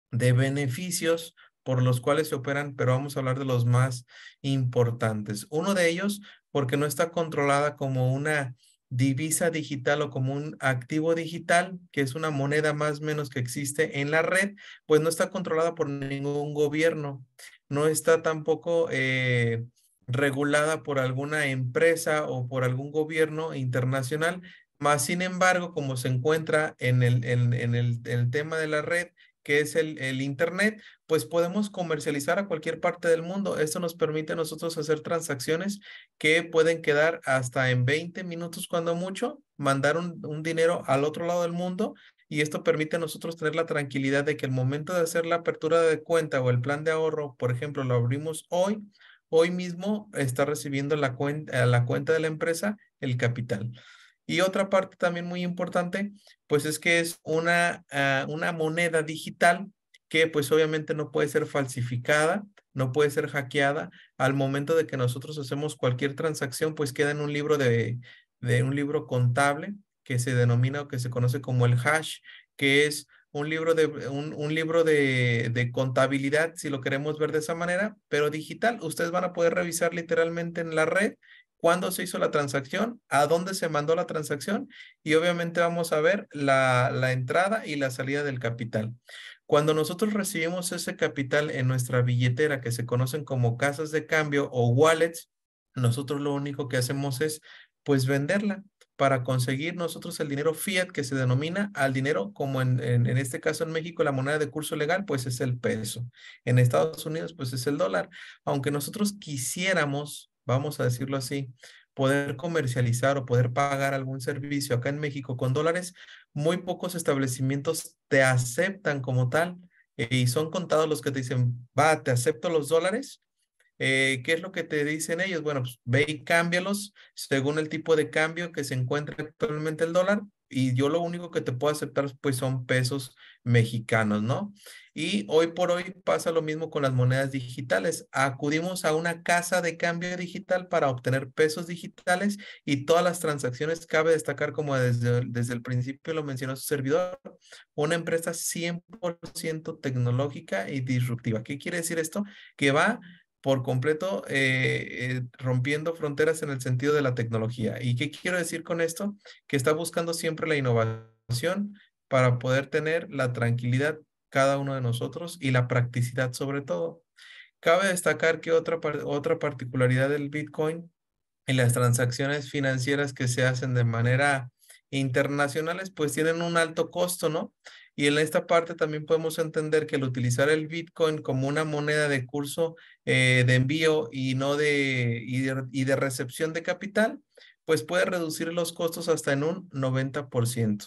de beneficios por los cuales se operan, pero vamos a hablar de los más importantes. Uno de ellos, porque no está controlada como una divisa digital o como un activo digital, que es una moneda más o menos que existe en la red, pues no está controlada por ningún gobierno, no está tampoco eh, regulada por alguna empresa o por algún gobierno internacional, más sin embargo, como se encuentra en el tema de la red, que es el, Internet, pues podemos comercializar a cualquier parte del mundo. Esto nos permite a nosotros hacer transacciones que pueden quedar hasta en 20 minutos cuando mucho, mandar un, un dinero al otro lado del mundo y esto permite a nosotros tener la tranquilidad de que el momento de hacer la apertura de cuenta o el plan de ahorro, por ejemplo, lo abrimos hoy, hoy mismo está recibiendo la cuenta, la cuenta de la empresa el capital. Y otra parte también muy importante, pues es que es una, ah, una moneda digital que pues obviamente no puede ser falsificada, no puede ser hackeada. Al momento de que nosotros hacemos cualquier transacción, pues queda en un libro de, de un libro contable que se denomina o que se conoce como el hash, que es un libro de, un, libro de, de, contabilidad, si lo queremos ver de esa manera, pero digital. Ustedes van a poder revisar literalmente en la red cuándo se hizo la transacción, a dónde se mandó la transacción y obviamente vamos a ver la, entrada y la salida del capital. Cuando nosotros recibimos ese capital en nuestra billetera que se conocen como casas de cambio o wallets, nosotros lo único que hacemos es pues venderla para conseguir nosotros el dinero fiat que se denomina al dinero, como en, este caso en México la moneda de curso legal, pues es el peso. En Estados Unidos, pues es el dólar. Aunque nosotros quisiéramos vamos a decirlo así, poder comercializar o poder pagar algún servicio acá en México con dólares, muy pocos establecimientos te aceptan como tal eh, y son contados los que te dicen, va, te acepto los dólares. Eh, ¿Qué es lo que te dicen ellos? Bueno, pues, ve y cámbialos según el tipo de cambio que se encuentra actualmente el dólar y yo lo único que te puedo aceptar pues son pesos mexicanos, ¿no? Y hoy por hoy pasa lo mismo con las monedas digitales. Acudimos a una casa de cambio digital para obtener pesos digitales y todas las transacciones, cabe destacar como desde, desde el principio lo mencionó su servidor, una empresa 100% tecnológica y disruptiva. ¿Qué quiere decir esto? Que va por completo eh, eh, rompiendo fronteras en el sentido de la tecnología. ¿Y qué quiero decir con esto? Que está buscando siempre la innovación para poder tener la tranquilidad cada uno de nosotros y la practicidad sobre todo. Cabe destacar que otra, otra particularidad del Bitcoin en las transacciones financieras que se hacen de manera internacionales pues tienen un alto costo, ¿no? Y en esta parte también podemos entender que el utilizar el Bitcoin como una moneda de curso eh, de envío y no de y, de y de recepción de capital, pues puede reducir los costos hasta en un 90%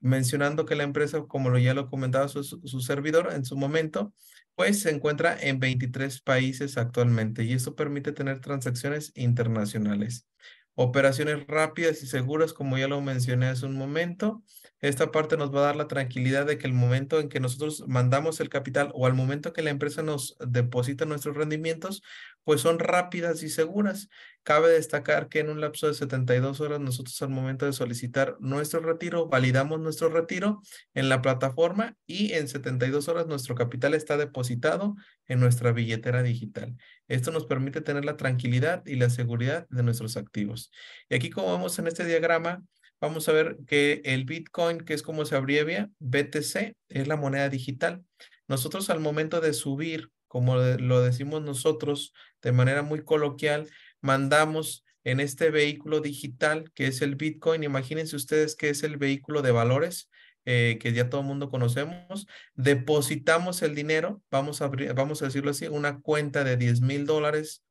mencionando que la empresa, como ya lo comentaba su, su servidor en su momento, pues se encuentra en 23 países actualmente y esto permite tener transacciones internacionales. Operaciones rápidas y seguras, como ya lo mencioné hace un momento, esta parte nos va a dar la tranquilidad de que el momento en que nosotros mandamos el capital o al momento que la empresa nos deposita nuestros rendimientos, pues son rápidas y seguras. Cabe destacar que en un lapso de 72 horas nosotros al momento de solicitar nuestro retiro, validamos nuestro retiro en la plataforma y en 72 horas nuestro capital está depositado en nuestra billetera digital. Esto nos permite tener la tranquilidad y la seguridad de nuestros activos. Y aquí como vemos en este diagrama, vamos a ver que el Bitcoin, que es como se abrevia, BTC, es la moneda digital. Nosotros al momento de subir, como lo decimos nosotros de manera muy coloquial, mandamos en este vehículo digital que es el Bitcoin. Imagínense ustedes que es el vehículo de valores eh, que ya todo el mundo conocemos. Depositamos el dinero, vamos a, vamos a decirlo así, una cuenta de 10 mil dólares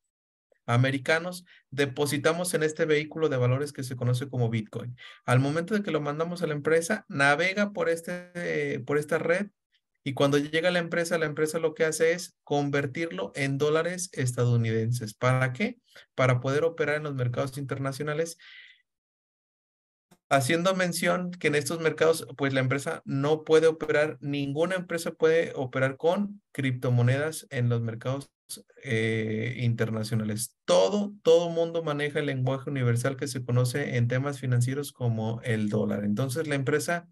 americanos, depositamos en este vehículo de valores que se conoce como Bitcoin. Al momento de que lo mandamos a la empresa, navega por, este, por esta red y cuando llega a la empresa, la empresa lo que hace es convertirlo en dólares estadounidenses. ¿Para qué? Para poder operar en los mercados internacionales. Haciendo mención que en estos mercados, pues la empresa no puede operar, ninguna empresa puede operar con criptomonedas en los mercados eh, internacionales. Todo, todo mundo maneja el lenguaje universal que se conoce en temas financieros como el dólar. Entonces, la empresa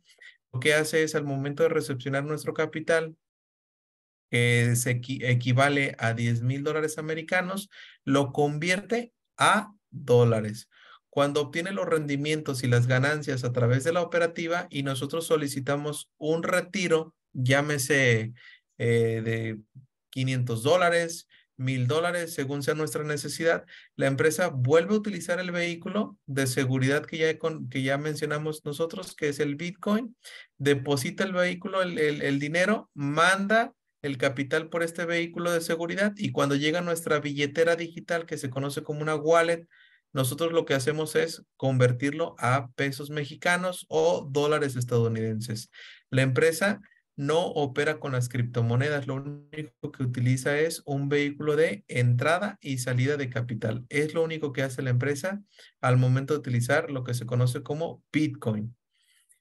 lo que hace es al momento de recepcionar nuestro capital, que se equivale a 10 mil dólares americanos, lo convierte a dólares. Cuando obtiene los rendimientos y las ganancias a través de la operativa y nosotros solicitamos un retiro, llámese eh, de 500 dólares, 1000 dólares, según sea nuestra necesidad, la empresa vuelve a utilizar el vehículo de seguridad que ya, que ya mencionamos nosotros, que es el Bitcoin, deposita el vehículo, el, el, el dinero, manda el capital por este vehículo de seguridad y cuando llega nuestra billetera digital que se conoce como una wallet, nosotros lo que hacemos es convertirlo a pesos mexicanos o dólares estadounidenses. La empresa no opera con las criptomonedas, lo único que utiliza es un vehículo de entrada y salida de capital. Es lo único que hace la empresa al momento de utilizar lo que se conoce como Bitcoin.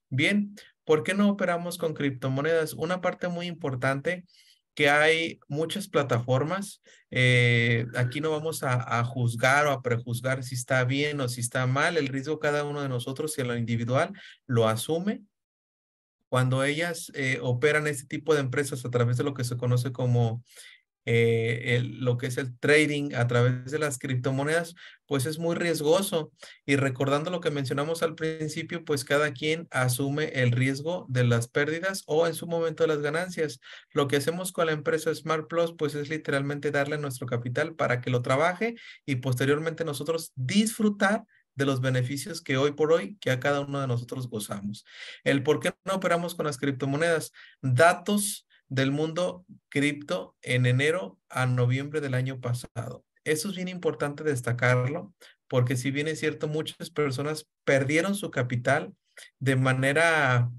Bien, ¿por qué no operamos con criptomonedas? Una parte muy importante que hay muchas plataformas. Eh, aquí no vamos a, juzgar o a prejuzgar si está bien o si está mal. El riesgo cada uno de nosotros y si lo individual lo asume cuando ellas eh, operan este tipo de empresas a través de lo que se conoce como eh, lo que es el trading a través de las criptomonedas, pues es muy riesgoso. Y recordando lo que mencionamos al principio, pues cada quien asume el riesgo de las pérdidas o en su momento de las ganancias. Lo que hacemos con la empresa Smart Plus, pues es literalmente darle nuestro capital para que lo trabaje y posteriormente nosotros disfrutar de los beneficios que hoy por hoy que a cada uno de nosotros gozamos. El por qué no operamos con las criptomonedas, datos del mundo cripto en enero a noviembre del año pasado. Eso es bien importante destacarlo porque si bien es cierto, muchas personas perdieron su capital de manera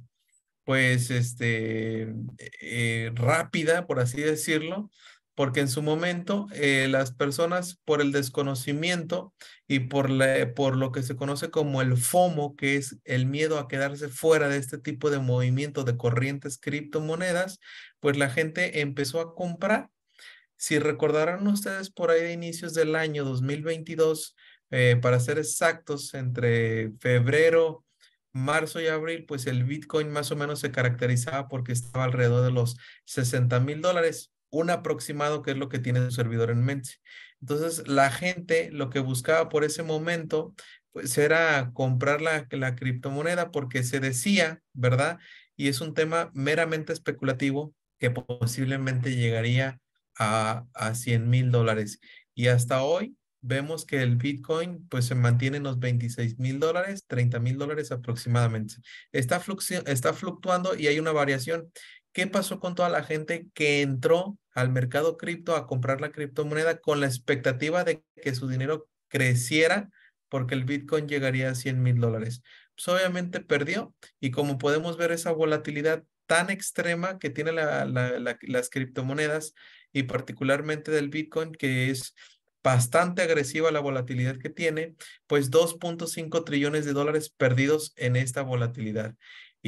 pues este eh, eh, rápida, por así decirlo, porque en su momento eh, las personas por el desconocimiento y por, por lo que se conoce como el FOMO, que es el miedo a quedarse fuera de este tipo de movimiento de corrientes criptomonedas, pues la gente empezó a comprar. Si recordarán ustedes por ahí de inicios del año 2022, eh, para ser exactos, entre febrero, marzo y abril, pues el Bitcoin más o menos se caracterizaba porque estaba alrededor de los 60 mil dólares un aproximado que es lo que tiene el servidor en mente. Entonces, la gente lo que buscaba por ese momento, pues era comprar la, la criptomoneda porque se decía, ¿verdad? Y es un tema meramente especulativo que posiblemente llegaría a, a 100 mil dólares. Y hasta hoy vemos que el Bitcoin pues se mantiene en los 26 mil dólares, 30 mil dólares aproximadamente. Está, está fluctuando y hay una variación. ¿Qué pasó con toda la gente que entró al mercado cripto a comprar la criptomoneda con la expectativa de que su dinero creciera porque el Bitcoin llegaría a 100 mil dólares? Pues obviamente perdió y como podemos ver esa volatilidad tan extrema que tiene la, las criptomonedas y particularmente del Bitcoin, que es bastante agresiva la volatilidad que tiene, pues 2.5 trillones de dólares perdidos en esta volatilidad.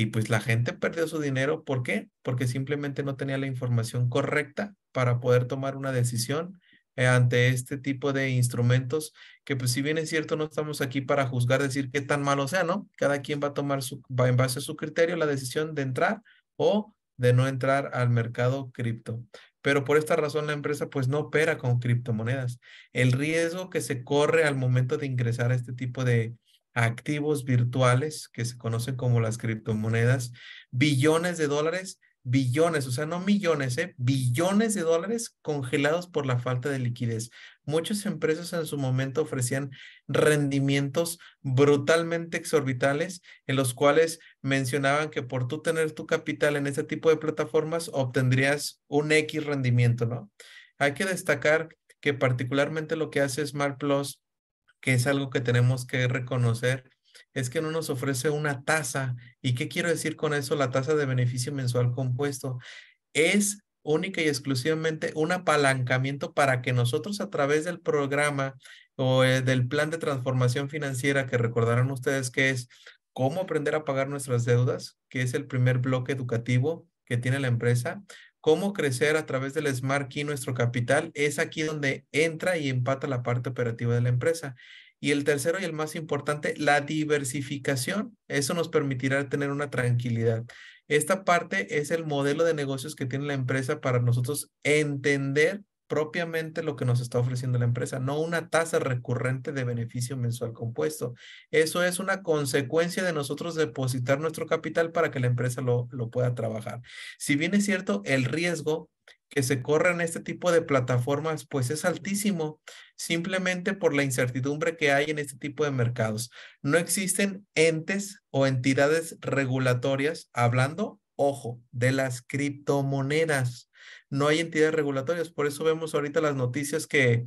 Y pues la gente perdió su dinero, ¿por qué? Porque simplemente no tenía la información correcta para poder tomar una decisión eh, ante este tipo de instrumentos que pues si bien es cierto no estamos aquí para juzgar decir qué tan malo sea, ¿no? Cada quien va a tomar su, va en base a su criterio la decisión de entrar o de no entrar al mercado cripto. Pero por esta razón la empresa pues no opera con criptomonedas. El riesgo que se corre al momento de ingresar a este tipo de, activos virtuales que se conocen como las criptomonedas, billones de dólares, billones, o sea, no millones, ¿eh? billones de dólares congelados por la falta de liquidez. Muchas empresas en su momento ofrecían rendimientos brutalmente exorbitales en los cuales mencionaban que por tú tener tu capital en este tipo de plataformas obtendrías un X rendimiento, ¿no? Hay que destacar que particularmente lo que hace Smart Plus que es algo que tenemos que reconocer, es que no nos ofrece una tasa. ¿Y qué quiero decir con eso? La tasa de beneficio mensual compuesto es única y exclusivamente un apalancamiento para que nosotros a través del programa o eh, del plan de transformación financiera que recordarán ustedes que es cómo aprender a pagar nuestras deudas, que es el primer bloque educativo que tiene la empresa, cómo crecer a través del Smart Key nuestro capital, es aquí donde entra y empata la parte operativa de la empresa. Y el tercero y el más importante, la diversificación. Eso nos permitirá tener una tranquilidad. Esta parte es el modelo de negocios que tiene la empresa para nosotros entender propiamente lo que nos está ofreciendo la empresa, no una tasa recurrente de beneficio mensual compuesto. Eso es una consecuencia de nosotros depositar nuestro capital para que la empresa lo, pueda trabajar. Si bien es cierto, el riesgo que se corre en este tipo de plataformas, pues es altísimo, simplemente por la incertidumbre que hay en este tipo de mercados. No existen entes o entidades regulatorias, hablando, ojo, de las criptomonedas no hay entidades regulatorias. Por eso vemos ahorita las noticias que,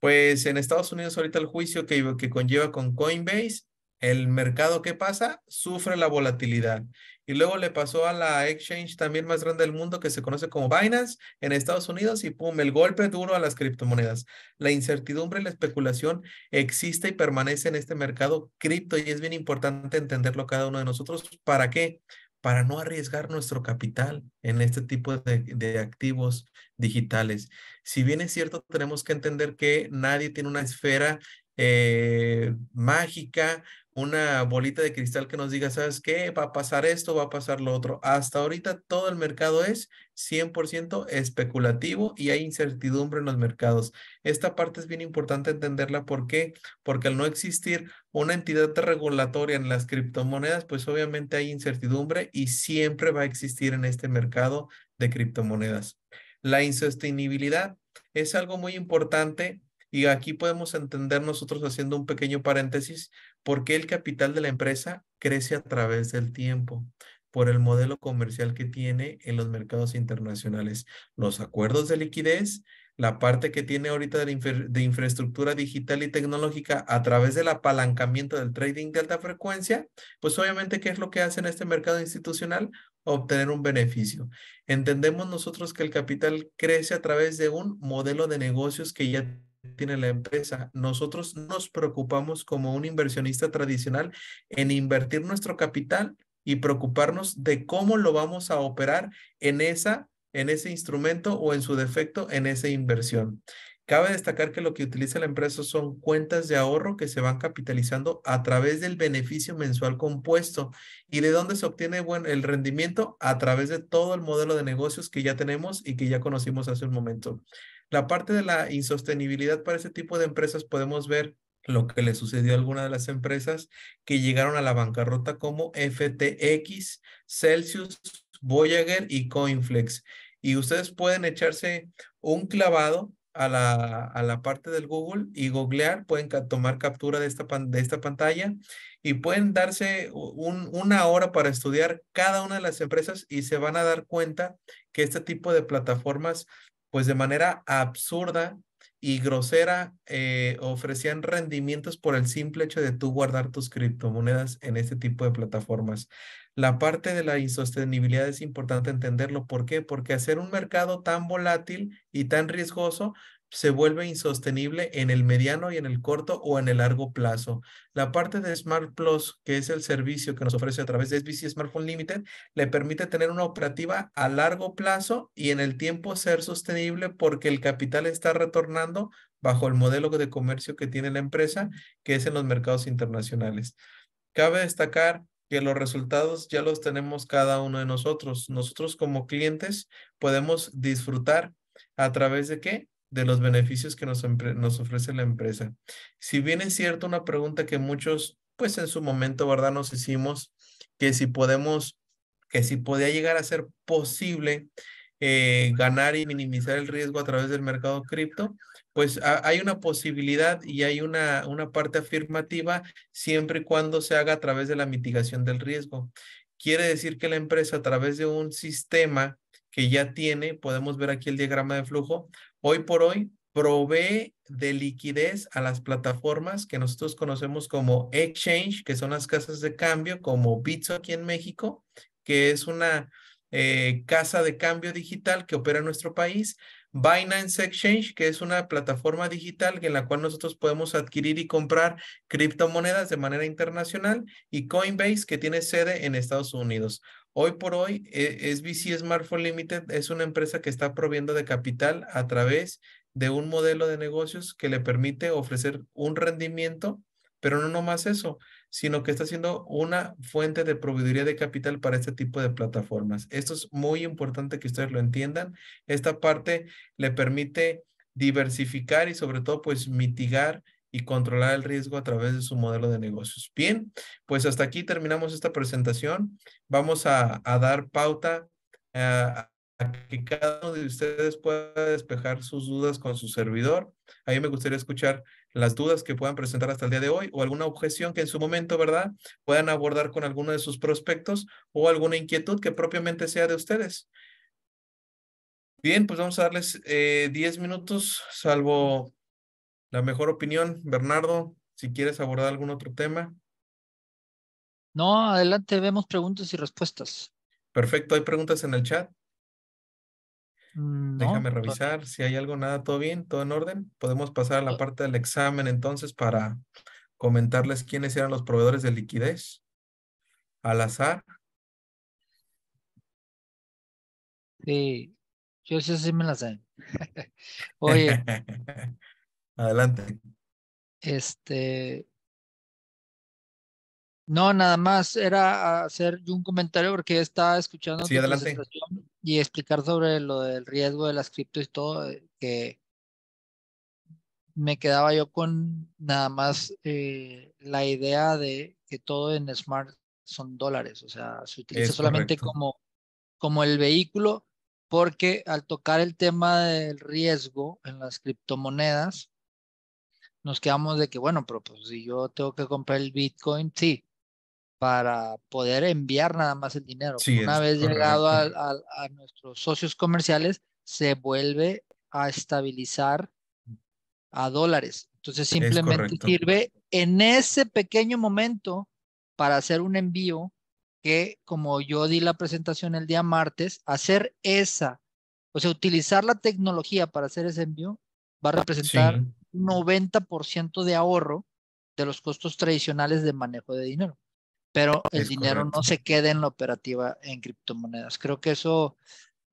pues en Estados Unidos ahorita el juicio que, que conlleva con Coinbase, el mercado que pasa sufre la volatilidad. Y luego le pasó a la exchange también más grande del mundo que se conoce como Binance en Estados Unidos y pum, el golpe duro a las criptomonedas. La incertidumbre y la especulación existe y permanece en este mercado cripto y es bien importante entenderlo cada uno de nosotros. ¿Para qué? para no arriesgar nuestro capital en este tipo de, activos digitales. Si bien es cierto, tenemos que entender que nadie tiene una esfera eh, mágica, una bolita de cristal que nos diga, ¿sabes qué? Va a pasar esto, va a pasar lo otro. Hasta ahorita todo el mercado es 100% especulativo y hay incertidumbre en los mercados. Esta parte es bien importante entenderla. ¿Por qué? Porque al no existir una entidad regulatoria en las criptomonedas, pues obviamente hay incertidumbre y siempre va a existir en este mercado de criptomonedas. La insostenibilidad es algo muy importante y aquí podemos entender nosotros haciendo un pequeño paréntesis por qué el capital de la empresa crece a través del tiempo por el modelo comercial que tiene en los mercados internacionales, los acuerdos de liquidez, la parte que tiene ahorita de, infraestructura digital y tecnológica a través del apalancamiento del trading de alta frecuencia, pues obviamente, ¿qué es lo que hace en este mercado institucional? obtener un beneficio. Entendemos nosotros que el capital crece a través de un modelo de negocios que ya tiene la empresa. Nosotros nos preocupamos como un inversionista tradicional en invertir nuestro capital y preocuparnos de cómo lo vamos a operar en esa en ese instrumento o en su defecto en esa inversión. Cabe destacar que lo que utiliza la empresa son cuentas de ahorro que se van capitalizando a través del beneficio mensual compuesto. ¿Y de dónde se obtiene bueno, el rendimiento? A través de todo el modelo de negocios que ya tenemos y que ya conocimos hace un momento la parte de la insostenibilidad para ese tipo de empresas podemos ver lo que le sucedió a alguna de las empresas que llegaron a la bancarrota como FTX, Celsius, Voyager y Coinflex. Y ustedes pueden echarse un clavado a la, a la parte del Google y googlear, pueden tomar captura de esta, de esta pantalla y pueden darse una hora para estudiar cada una de las empresas y se van a dar cuenta que este tipo de plataformas pues de manera absurda y grosera eh, ofrecían rendimientos por el simple hecho de tú guardar tus criptomonedas en este tipo de plataformas. La parte de la insostenibilidad es importante entenderlo. ¿Por qué? Porque hacer un mercado tan volátil y tan riesgoso se vuelve insostenible en el mediano y en el corto o en el largo plazo. La parte de Smart Plus, que es el servicio que nos ofrece a través de SBC Smartphone Limited, le permite tener una operativa a largo plazo y en el tiempo ser sostenible porque el capital está retornando bajo el modelo de comercio que tiene la empresa, que es en los mercados internacionales. Cabe destacar que los resultados ya los tenemos cada uno de nosotros. Nosotros como clientes podemos disfrutar a través de qué? de los beneficios que nos, nos ofrece la empresa. Si bien es cierto una pregunta que muchos, pues en su momento, ¿verdad? Nos hicimos que si podemos, que si podía llegar a ser posible eh, ganar y minimizar el riesgo a través del mercado cripto, pues hay una posibilidad y hay una, una parte afirmativa siempre y cuando se haga a través de la mitigación del riesgo. Quiere decir que la empresa a través de un sistema que ya tiene, podemos ver aquí el diagrama de flujo, hoy por hoy provee de liquidez a las plataformas que nosotros conocemos como exchange, que son las casas de cambio, como Bitso aquí en México, que es una eh, casa de cambio digital que opera en nuestro país, Binance Exchange, que es una plataforma digital en la cual nosotros podemos adquirir y comprar criptomonedas de manera internacional, y Coinbase, que tiene sede en Estados Unidos. Hoy por hoy, eh, SBC Smartphone Limited es una empresa que está proviendo de capital a través de un modelo de negocios que le permite ofrecer un rendimiento, pero no nomás eso, sino que está siendo una fuente de proveeduría de capital para este tipo de plataformas. Esto es muy importante que ustedes lo entiendan. Esta parte le permite diversificar y sobre todo pues mitigar y controlar el riesgo a través de su modelo de negocios. Bien, pues hasta aquí terminamos esta presentación. Vamos a, dar pauta eh, a que cada uno de ustedes pueda despejar sus dudas con su servidor. A mí me gustaría escuchar las dudas que puedan presentar hasta el día de hoy o alguna objeción que en su momento, ¿verdad?, puedan abordar con alguno de sus prospectos o alguna inquietud que propiamente sea de ustedes. Bien, pues vamos a darles 10 eh, minutos, salvo la mejor opinión. Bernardo, si quieres abordar algún otro tema. No, adelante, vemos preguntas y respuestas. Perfecto, hay preguntas en el chat. Mm, Déjame revisar si hay algo, nada, todo bien, todo en orden. Podemos pasar a la parte del examen entonces para comentarles quiénes eran los proveedores de liquidez. Al azar. Sí, yo sí, sí me las sé. Oye, Adelante. Este. No, nada más era hacer un comentario porque estaba escuchando la presentación y explicar sobre lo del riesgo de las criptos y todo, eh, que me quedaba yo con nada más eh, la idea de que todo en Smart son dólares, o sea, se utiliza solamente como, como el vehículo, porque al tocar el tema del riesgo en las criptomonedas, nos quedamos de que, bueno, pero pues si yo tengo que comprar el Bitcoin, sí, para poder enviar nada más el dinero. Una vez llegado a, nuestros socios comerciales, se vuelve a estabilizar a dólares. Entonces simplemente sirve en ese pequeño momento para hacer un envío que, como yo di la presentación el día martes, hacer esa, o sea, utilizar la tecnología para hacer ese envío va a representar 90% de ahorro de los costos tradicionales de manejo de dinero. Pero el dinero no se queda en la operativa en criptomonedas. Creo que eso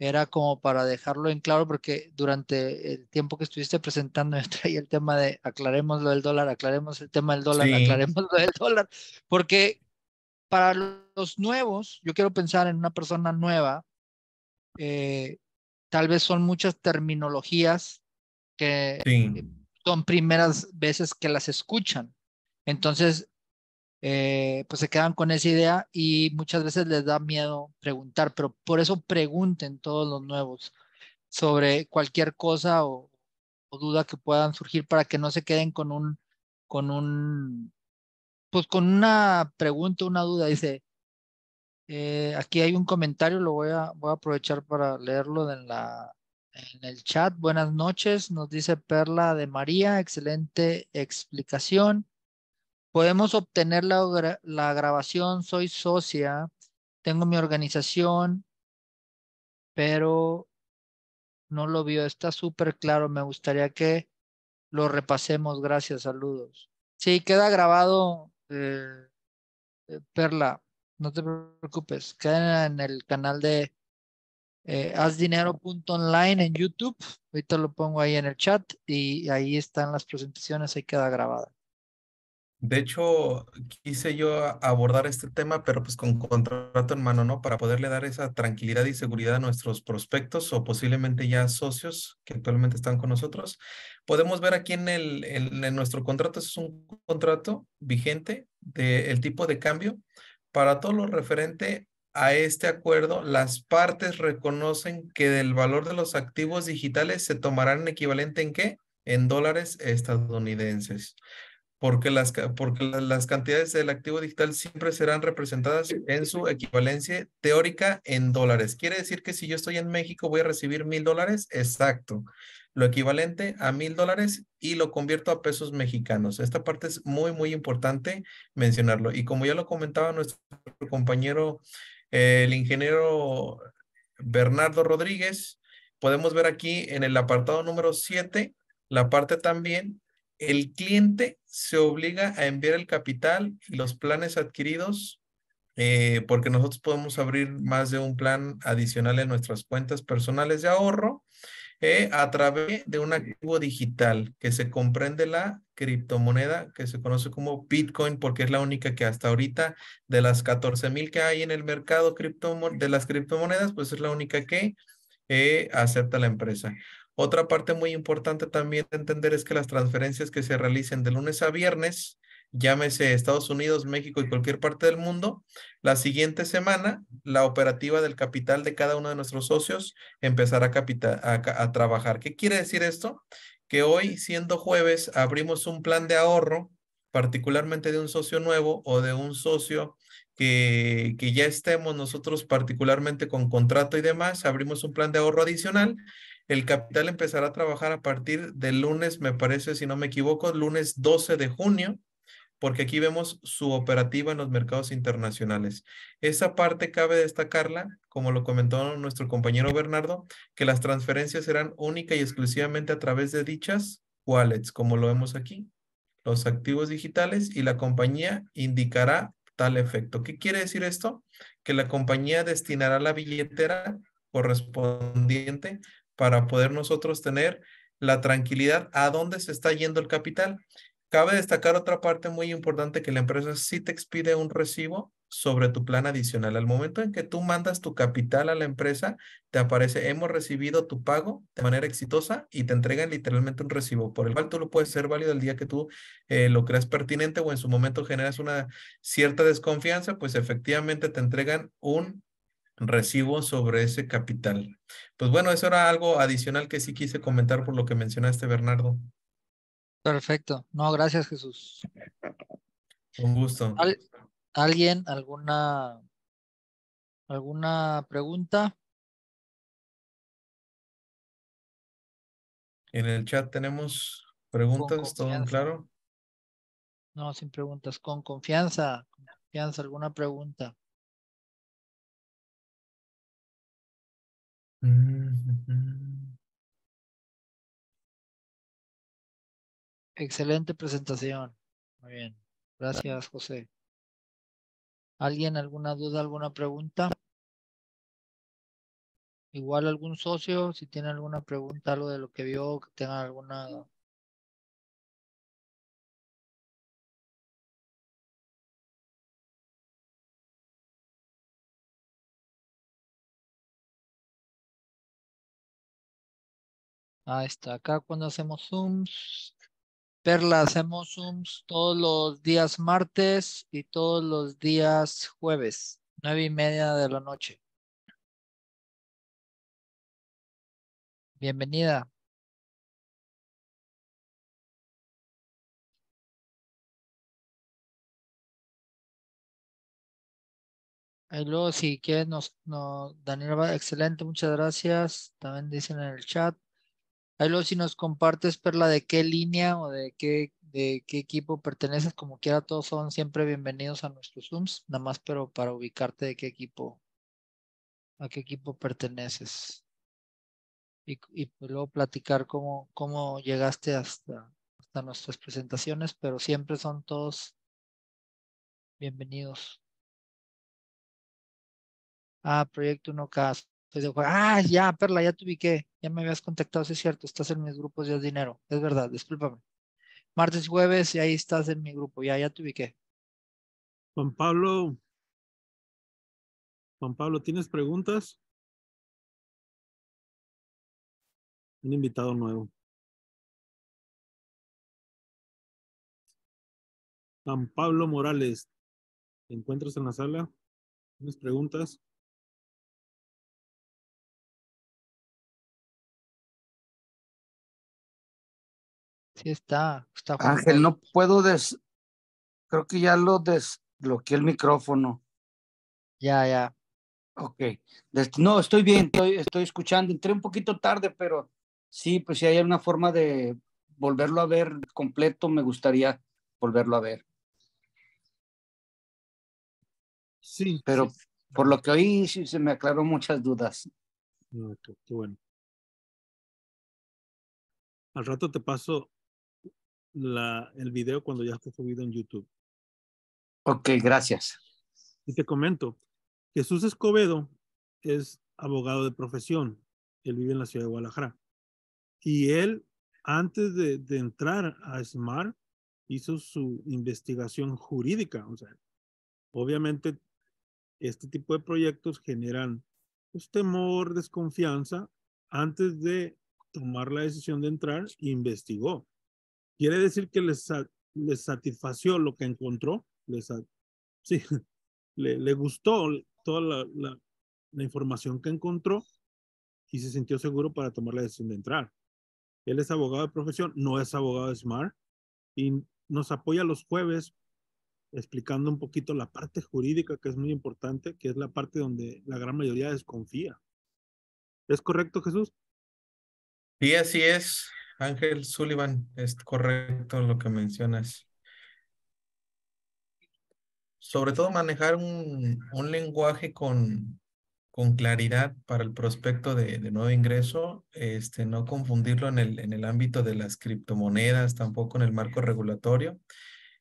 era como para dejarlo en claro, porque durante el tiempo que estuviste presentando, traía el tema de aclaremos lo del dólar, aclaremos el tema del dólar, aclaremos lo del dólar, porque para los nuevos, yo quiero pensar en una persona nueva, eh, tal vez son muchas terminologías que son primeras veces que las escuchan. Entonces, eh, pues se quedan con esa idea y muchas veces les da miedo preguntar, pero por eso pregunten todos los nuevos sobre cualquier cosa o, duda que puedan surgir para que no se queden con un, con un, pues con una pregunta, una duda. Dice, eh, aquí hay un comentario, lo voy a, voy a aprovechar para leerlo en la, en el chat, buenas noches, nos dice Perla de María, excelente explicación. Podemos obtener la, grabación, soy socia, tengo mi organización, pero no lo vio, está súper claro, me gustaría que lo repasemos, gracias, saludos. Sí, queda grabado, eh, eh, Perla, no te preocupes, queda en el canal de eh, online en YouTube. Ahorita lo pongo ahí en el chat y ahí están las presentaciones, ahí queda grabada. De hecho, quise yo abordar este tema, pero pues con contrato en mano, ¿no? Para poderle dar esa tranquilidad y seguridad a nuestros prospectos o posiblemente ya socios que actualmente están con nosotros. Podemos ver aquí en, el, en, nuestro contrato, es un contrato vigente del tipo de cambio para todo lo referente a este acuerdo, las partes reconocen que del valor de los activos digitales se tomarán equivalente en qué? En dólares estadounidenses. Porque las, porque las cantidades del activo digital siempre serán representadas en su equivalencia teórica en dólares. Quiere decir que si yo estoy en México voy a recibir mil dólares, exacto, lo equivalente a mil dólares y lo convierto a pesos mexicanos. Esta parte es muy, muy importante mencionarlo. Y como ya lo comentaba nuestro compañero el ingeniero Bernardo Rodríguez. Podemos ver aquí en el apartado número 7, la parte también, el cliente se obliga a enviar el capital y los planes adquiridos eh, porque nosotros podemos abrir más de un plan adicional en nuestras cuentas personales de ahorro a través de un activo digital que se comprende la criptomoneda que se conoce como Bitcoin porque es la única que hasta ahorita de las 14 mil que hay en el mercado de las criptomonedas, pues es la única que eh, acepta la empresa. Otra parte muy importante también de entender es que las transferencias que se realicen de lunes a viernes llámese Estados Unidos, México y cualquier parte del mundo. La siguiente semana, la operativa del capital de cada uno de nuestros socios empezará a, trabajar. ¿Qué quiere decir esto? Que hoy, siendo jueves, abrimos un plan de ahorro, particularmente de un socio nuevo o de un socio que, que, ya estemos nosotros particularmente con contrato y demás, abrimos un plan de ahorro adicional. El capital empezará a trabajar a partir del lunes, me parece, si no me equivoco, lunes 12 de junio porque aquí vemos su operativa en los mercados internacionales. Esa parte cabe destacarla, como lo comentó nuestro compañero Bernardo, que las transferencias serán única y exclusivamente a través de dichas wallets, como lo vemos aquí, los activos digitales y la compañía indicará tal efecto. ¿Qué quiere decir esto? Que la compañía destinará la billetera correspondiente para poder nosotros tener la tranquilidad a dónde se está yendo el capital Cabe destacar otra parte muy importante que la empresa sí te expide un recibo sobre tu plan adicional. Al momento en que tú mandas tu capital a la empresa, te aparece hemos recibido tu pago de manera exitosa y te entregan literalmente un recibo por el cual tú lo puedes ser válido el día que tú eh, lo creas pertinente o en su momento generas una cierta desconfianza, pues efectivamente te entregan un recibo sobre ese capital. Pues bueno, eso era algo adicional que sí quise comentar por lo que mencionaste, Bernardo. Perfecto. No, gracias, Jesús. Un gusto. ¿Alguien, alguna, alguna pregunta? En el chat tenemos preguntas, todo claro. No, sin preguntas, con confianza, con confianza, alguna pregunta. Mm, mm, mm. Excelente presentación. Muy bien. Gracias, José. ¿Alguien alguna duda, alguna pregunta? Igual algún socio, si tiene alguna pregunta, algo de lo que vio, que tenga alguna Ahí está. Acá cuando hacemos zooms, Perla, hacemos Zooms todos los días martes y todos los días jueves, nueve y media de la noche. Bienvenida. Ahí luego, si quieren, nos, nos Daniel, excelente, muchas gracias. También dicen en el chat. Ahí luego si nos compartes, Perla, de qué línea o de qué, de qué equipo perteneces, como quiera, todos son siempre bienvenidos a nuestros Zooms, nada más pero para ubicarte de qué equipo, a qué equipo perteneces. Y, pues, luego platicar cómo, cómo llegaste hasta, hasta nuestras presentaciones, pero siempre son todos bienvenidos. Ah, Proyecto 1K. Pues ah, ya, Perla, ya te ubiqué, ya me habías contactado, sí es cierto, estás en mis grupos de dinero, es verdad, discúlpame. Martes y jueves, y ahí estás en mi grupo, ya, ya te ubiqué. Juan Pablo, Juan Pablo, ¿tienes preguntas? Un invitado nuevo. Juan Pablo Morales, ¿te encuentras en la sala? ¿Tienes preguntas? Sí, está. está Ángel, no puedo des... Creo que ya lo desbloqueé el micrófono. Ya, ya. Ok. No, estoy bien, estoy, estoy escuchando. Entré un poquito tarde, pero sí, pues si hay una forma de volverlo a ver completo, me gustaría volverlo a ver. Sí. Pero por lo que oí, sí, se me aclaró muchas dudas. bueno. Al rato te paso el video cuando ya esté subido en YouTube. Ok, gracias. Y te comento, Jesús Escobedo es abogado de profesión. Él vive en la ciudad de Guadalajara. Y él, antes de, entrar a SMART, hizo su investigación jurídica. O sea, obviamente, este tipo de proyectos generan pues, temor, desconfianza. Antes de tomar la decisión de entrar, investigó. Quiere decir que les, satisfació lo que encontró, les, sí, le, le gustó toda la, la, información que encontró y se sintió seguro para tomar la decisión de entrar. Él es abogado de profesión, no es abogado de SMART y nos apoya los jueves explicando un poquito la parte jurídica que es muy importante, que es la parte donde la gran mayoría desconfía. ¿Es correcto, Jesús? Sí, así es. Ángel Sullivan, es correcto lo que mencionas. Sobre todo manejar un, lenguaje con, con claridad para el prospecto de, nuevo ingreso, este, no confundirlo en el, en el ámbito de las criptomonedas, tampoco en el marco regulatorio.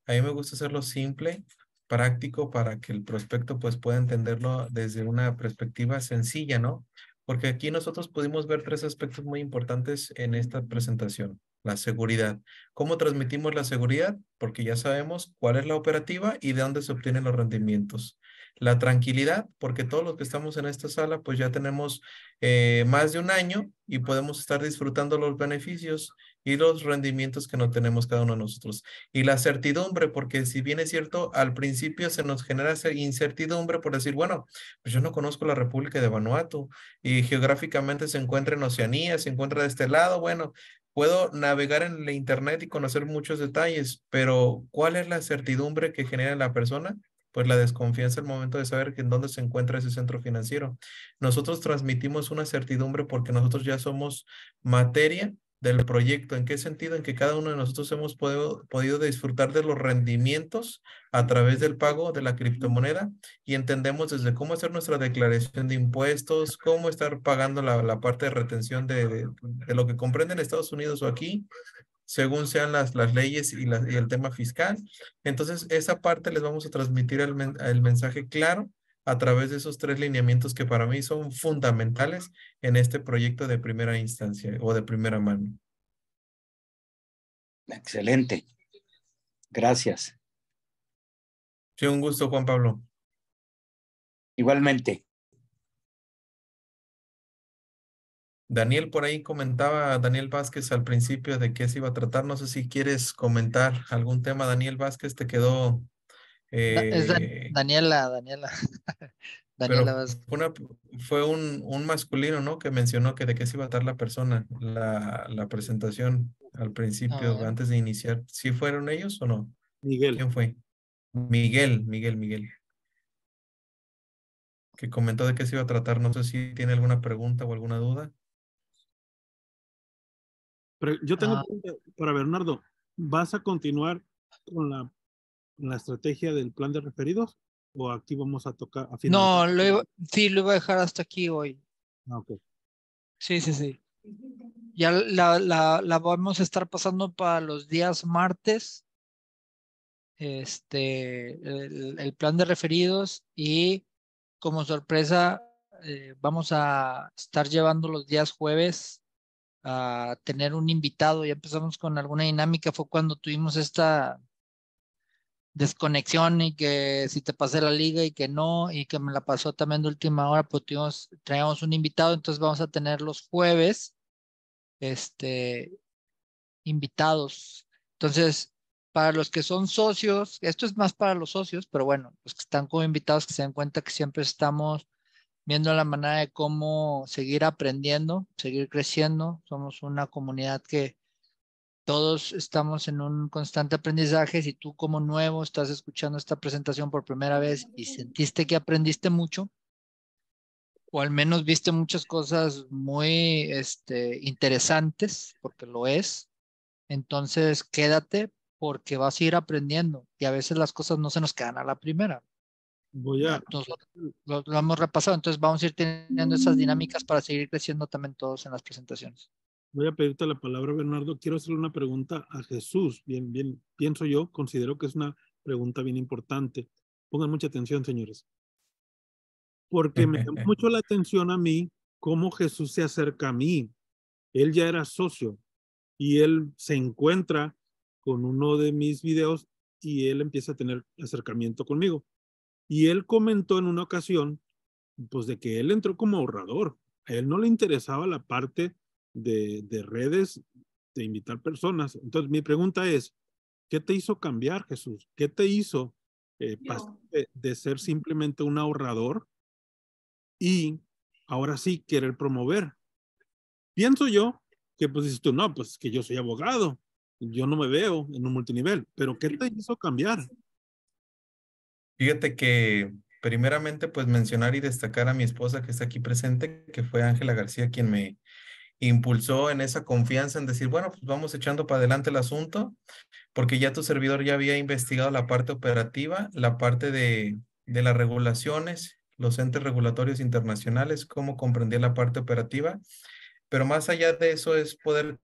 A mí me gusta hacerlo simple, práctico, para que el prospecto pues, pueda entenderlo desde una perspectiva sencilla, ¿no? porque aquí nosotros pudimos ver tres aspectos muy importantes en esta presentación. La seguridad. ¿Cómo transmitimos la seguridad? Porque ya sabemos cuál es la operativa y de dónde se obtienen los rendimientos. La tranquilidad, porque todos los que estamos en esta sala, pues ya tenemos eh, más de un año y podemos estar disfrutando los beneficios y los rendimientos que no tenemos cada uno de nosotros. Y la certidumbre, porque si bien es cierto, al principio se nos genera esa incertidumbre por decir, bueno, pues yo no conozco la República de Vanuatu y geográficamente se encuentra en Oceanía, se encuentra de este lado, bueno, puedo navegar en la Internet y conocer muchos detalles, pero ¿cuál es la certidumbre que genera la persona? pues la desconfianza al momento de saber en dónde se encuentra ese centro financiero. Nosotros transmitimos una certidumbre porque nosotros ya somos materia del proyecto. ¿En qué sentido? En que cada uno de nosotros hemos podido, disfrutar de los rendimientos a través del pago de la criptomoneda y entendemos desde cómo hacer nuestra declaración de impuestos, cómo estar pagando la, parte de retención de, lo que comprende en Estados Unidos o aquí, según sean las, las leyes y, el tema fiscal. Entonces, esa parte les vamos a transmitir el, el mensaje claro a través de esos tres lineamientos que para mí son fundamentales en este proyecto de primera instancia o de primera mano. Excelente. Gracias. Sí, un gusto, Juan Pablo. Igualmente. Daniel por ahí comentaba, Daniel Vázquez al principio de qué se iba a tratar. No sé si quieres comentar algún tema, Daniel Vázquez, te quedó eh, Daniela, Daniela. Daniela fue, fue un, masculino, ¿no? Que mencionó que de qué se iba a tratar la persona, la, presentación al principio, ah. antes de iniciar. ¿Sí fueron ellos o no? Miguel. ¿Quién fue? Miguel, Miguel, Miguel. Que comentó de qué se iba a tratar. No sé si tiene alguna pregunta o alguna duda. yo tengo ah. pregunta para Bernardo. ¿Vas a continuar con la la estrategia del plan de referidos? ¿O aquí vamos a tocar No, sí, lo iba a dejar hasta aquí hoy. Ah, ok. Sí, sí, sí. Ya la, la, la vamos a estar pasando para los días martes. Este, el, plan de referidos y como sorpresa eh, vamos a estar llevando los días jueves a tener un invitado. Ya empezamos con alguna dinámica. Fue cuando tuvimos esta desconexión y que si te pasé la liga y que no, y que me la pasó también de última hora, pues tuvimos, traíamos un invitado, entonces vamos a tener los jueves, este, invitados. Entonces, para los que son socios, esto es más para los socios, pero bueno, los que están como invitados, que se den cuenta que siempre estamos viendo la manera de cómo seguir aprendiendo, seguir creciendo. Somos una comunidad que todos estamos en un constante aprendizaje. Si tú como nuevo estás escuchando esta presentación por primera vez y sentiste que aprendiste mucho, o al menos viste muchas cosas muy este, interesantes, porque lo es, entonces quédate porque vas a ir aprendiendo y a veces las cosas no se nos quedan a la primera. Voy a... lo hemos repasado, entonces vamos a ir teniendo esas dinámicas para seguir creciendo también todos en las presentaciones. Voy a pedirte la palabra, Bernardo. Quiero hacerle una pregunta a Jesús. Bien, bien, pienso yo, considero que es una pregunta bien importante. Pongan mucha atención, señores. Porque me llamó mucho la atención a mí cómo Jesús se acerca a mí. Él ya era socio y él se encuentra con uno de mis videos y él empieza a tener acercamiento conmigo. Y él comentó en una ocasión, pues de que él entró como ahorrador. A él no le interesaba la parte de, redes, de invitar personas. Entonces, mi pregunta es, ¿qué te hizo cambiar, Jesús? ¿Qué te hizo eh, de, de, ser simplemente un ahorrador y ahora sí querer promover? Pienso yo que pues dices tú, no, pues que yo soy abogado, yo no me veo en un multinivel, pero ¿qué te hizo cambiar? Fíjate que primeramente pues mencionar y destacar a mi esposa que está aquí presente, que fue Ángela García quien me, impulsó en esa confianza en decir, bueno, pues vamos echando para adelante el asunto, porque ya tu servidor ya había investigado la parte operativa, la parte de, las regulaciones, los entes regulatorios internacionales, cómo comprendía la parte operativa, pero más allá de eso es poder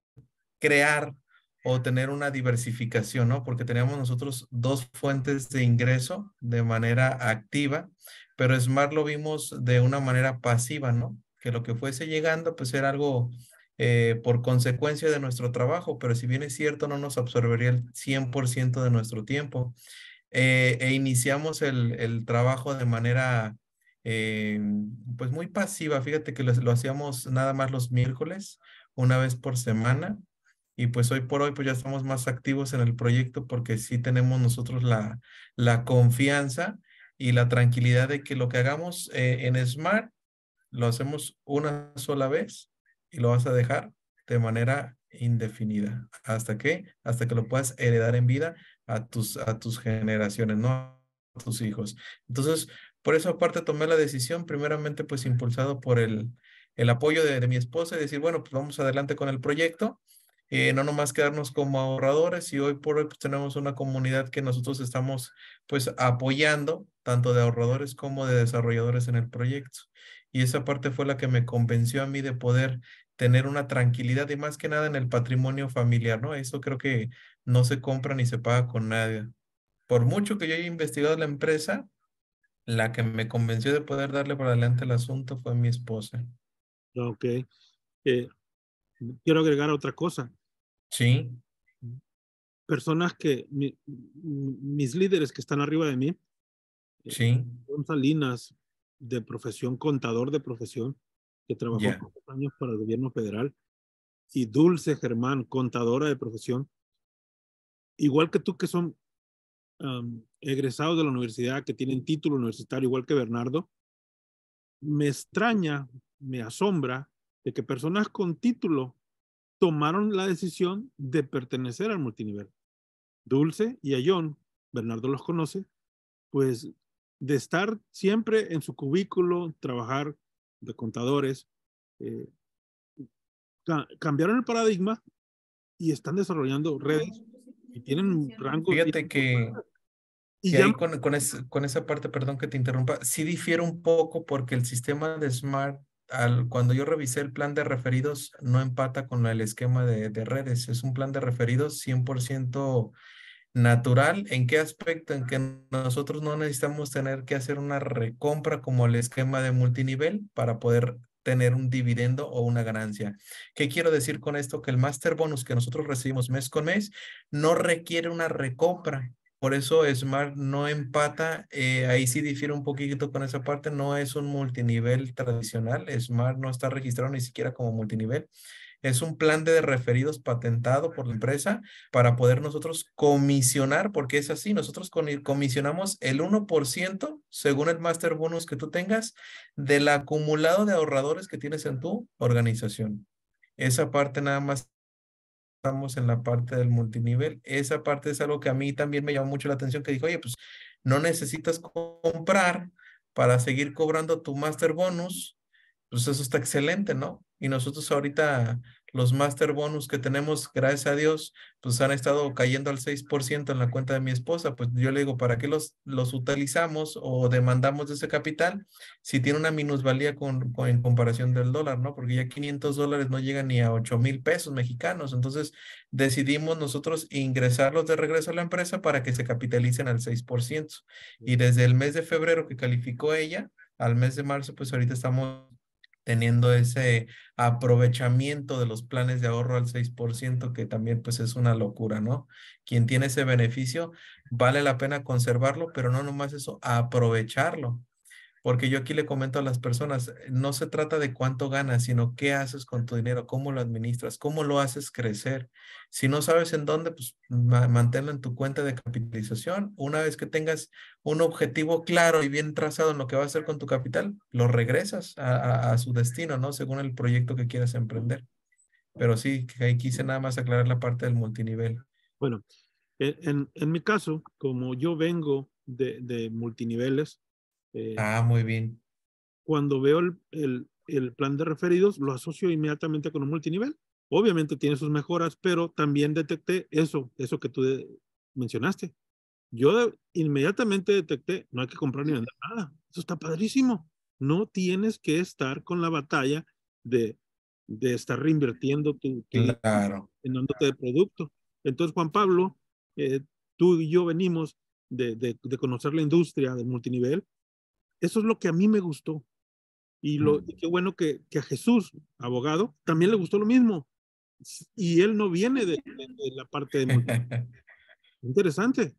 crear o tener una diversificación, ¿no? Porque teníamos nosotros dos fuentes de ingreso de manera activa, pero Smart lo vimos de una manera pasiva, ¿no? que lo que fuese llegando pues era algo eh, por consecuencia de nuestro trabajo, pero si bien es cierto no nos absorbería el 100% de nuestro tiempo. Eh, e iniciamos el, trabajo de manera eh, pues muy pasiva. Fíjate que lo, hacíamos nada más los miércoles, una vez por semana. Y pues hoy por hoy pues ya estamos más activos en el proyecto porque sí tenemos nosotros la, la confianza y la tranquilidad de que lo que hagamos en Smart lo hacemos una sola vez y lo vas a dejar de manera indefinida. ¿Hasta que Hasta que lo puedas heredar en vida a tus, a tus generaciones, no a tus hijos. Entonces, por eso aparte tomé la decisión, primeramente pues impulsado por el, el apoyo de, mi esposa y decir, bueno, pues vamos adelante con el proyecto. Eh, no nomás quedarnos como ahorradores y hoy por hoy pues, tenemos una comunidad que nosotros estamos pues apoyando tanto de ahorradores como de desarrolladores en el proyecto y esa parte fue la que me convenció a mí de poder tener una tranquilidad y más que nada en el patrimonio familiar, ¿no? Eso creo que no se compra ni se paga con nadie. Por mucho que yo haya investigado la empresa, la que me convenció de poder darle para adelante el asunto fue mi esposa. Ok. Eh, quiero agregar otra cosa. Sí. Personas que, mis líderes que están arriba de mí, eh, sí. Salinas, de profesión, contador de profesión, que trabajó por años para el gobierno federal, y Dulce Germán, contadora de profesión, igual que tú, que son egresados de la universidad, que tienen título universitario, igual que Bernardo, me extraña, me asombra de que personas con título tomaron la decisión de pertenecer al multinivel. Dulce y Ayón, Bernardo los conoce, pues de estar siempre en su cubículo, trabajar de contadores, eh, cambiaron el paradigma y están desarrollando redes y tienen un rango... Fíjate que, y con, con, esa parte, perdón que te interrumpa, sí difiere un poco porque el sistema de Smart, al, cuando yo revisé el plan de referidos, no empata con el esquema de, de redes. Es un plan de referidos 100% natural, en qué aspecto, en que nosotros no necesitamos tener que hacer una recompra como el esquema de multinivel para poder tener un dividendo o una ganancia. ¿Qué quiero decir con esto? Que el master bonus que nosotros recibimos mes con mes no requiere una recompra. Por eso Smart no empata, eh, ahí sí difiere un poquito con esa parte, no es un multinivel tradicional, Smart no está registrado ni siquiera como multinivel. Es un plan de referidos patentado por la empresa para poder nosotros comisionar, porque es así, nosotros comisionamos el 1% según el master bonus que tú tengas del acumulado de ahorradores que tienes en tu organización. Esa parte nada más estamos en la parte del multinivel. Esa parte es algo que a mí también me llamó mucho la atención, que dijo, oye, pues no necesitas comprar para seguir cobrando tu master bonus pues eso está excelente, ¿no? Y nosotros ahorita los master bonus que tenemos, gracias a Dios, pues han estado cayendo al 6% en la cuenta de mi esposa. Pues yo le digo, ¿para qué los, los utilizamos o demandamos de ese capital si tiene una minusvalía con, con, en comparación del dólar, ¿no? Porque ya 500 dólares no llegan ni a 8 mil pesos mexicanos. Entonces decidimos nosotros ingresarlos de regreso a la empresa para que se capitalicen al 6%. Y desde el mes de febrero que calificó ella, al mes de marzo, pues ahorita estamos teniendo ese aprovechamiento de los planes de ahorro al 6%, que también pues es una locura, ¿no? Quien tiene ese beneficio, vale la pena conservarlo, pero no nomás eso, aprovecharlo. Porque yo aquí le comento a las personas, eh, no se trata de cuánto ganas, sino qué haces con tu dinero, cómo lo administras, cómo lo haces crecer. Si no sabes en dónde, pues manténlo en tu cuenta de capitalización. Una vez que tengas un objetivo claro y bien trazado en lo que vas a hacer con tu capital, lo regresas a, su destino, ¿no? Según el proyecto que quieras emprender. Pero sí, ahí quise nada más aclarar la parte del multinivel. Bueno, e, en, mi caso, como yo vengo de multiniveles, eh, ah, muy bien. Cuando veo el, el, el, plan de referidos, lo asocio inmediatamente con un multinivel. Obviamente tiene sus mejoras, pero también detecté eso, eso que tú mencionaste. Yo inmediatamente detecté, no hay que comprar ni vender nada. Eso está padrísimo. No tienes que estar con la batalla de, de estar reinvirtiendo tu, tu claro. de producto. Entonces, Juan Pablo, eh, tú y yo venimos de, de, de, conocer la industria del multinivel eso es lo que a mí me gustó. Y, lo, mm. qué bueno que, que, a Jesús, abogado, también le gustó lo mismo. Y él no viene de, la parte de... Interesante.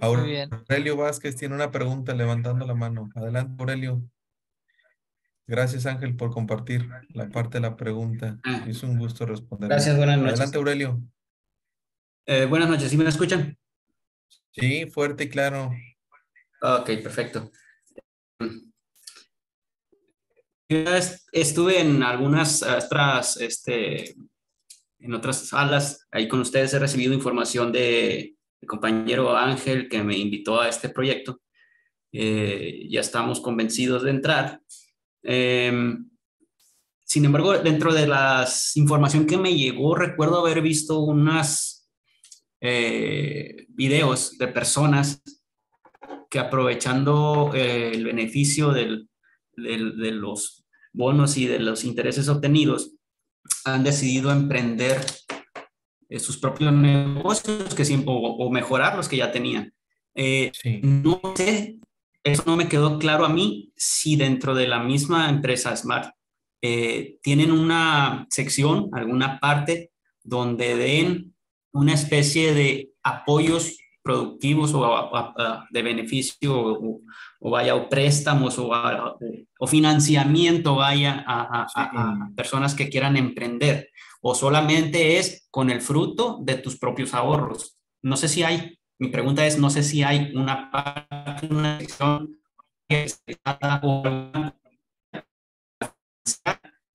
Aurelio Vázquez tiene una pregunta levantando la mano. Adelante, Aurelio. Gracias, Ángel, por compartir la parte de la pregunta. Ah. es un gusto responder. Gracias, buenas noches. Adelante, Aurelio. Eh, buenas noches, ¿sí me escuchan? Sí, fuerte y claro. Ok, perfecto. Estuve en algunas otras, este, en otras salas, ahí con ustedes he recibido información de compañero Ángel que me invitó a este proyecto. Eh, ya estamos convencidos de entrar. Em, sin embargo, dentro de la información que me llegó, recuerdo haber visto unas eh, videos de personas que aprovechando eh, el beneficio de los bonos y de los intereses obtenidos, han decidido emprender eh, sus propios negocios o, mejorar los que ya tenían. Eh, no sé, eso no me quedó claro a mí si dentro de la misma empresa Smart tienen una sección, alguna parte, donde den una especie de apoyos productivos o de beneficio o, vaya o préstamos o, o financiamiento vaya a, personas que quieran emprender o solamente es con el fruto de tus propios ahorros. No sé si hay, mi pregunta es, no sé si hay una que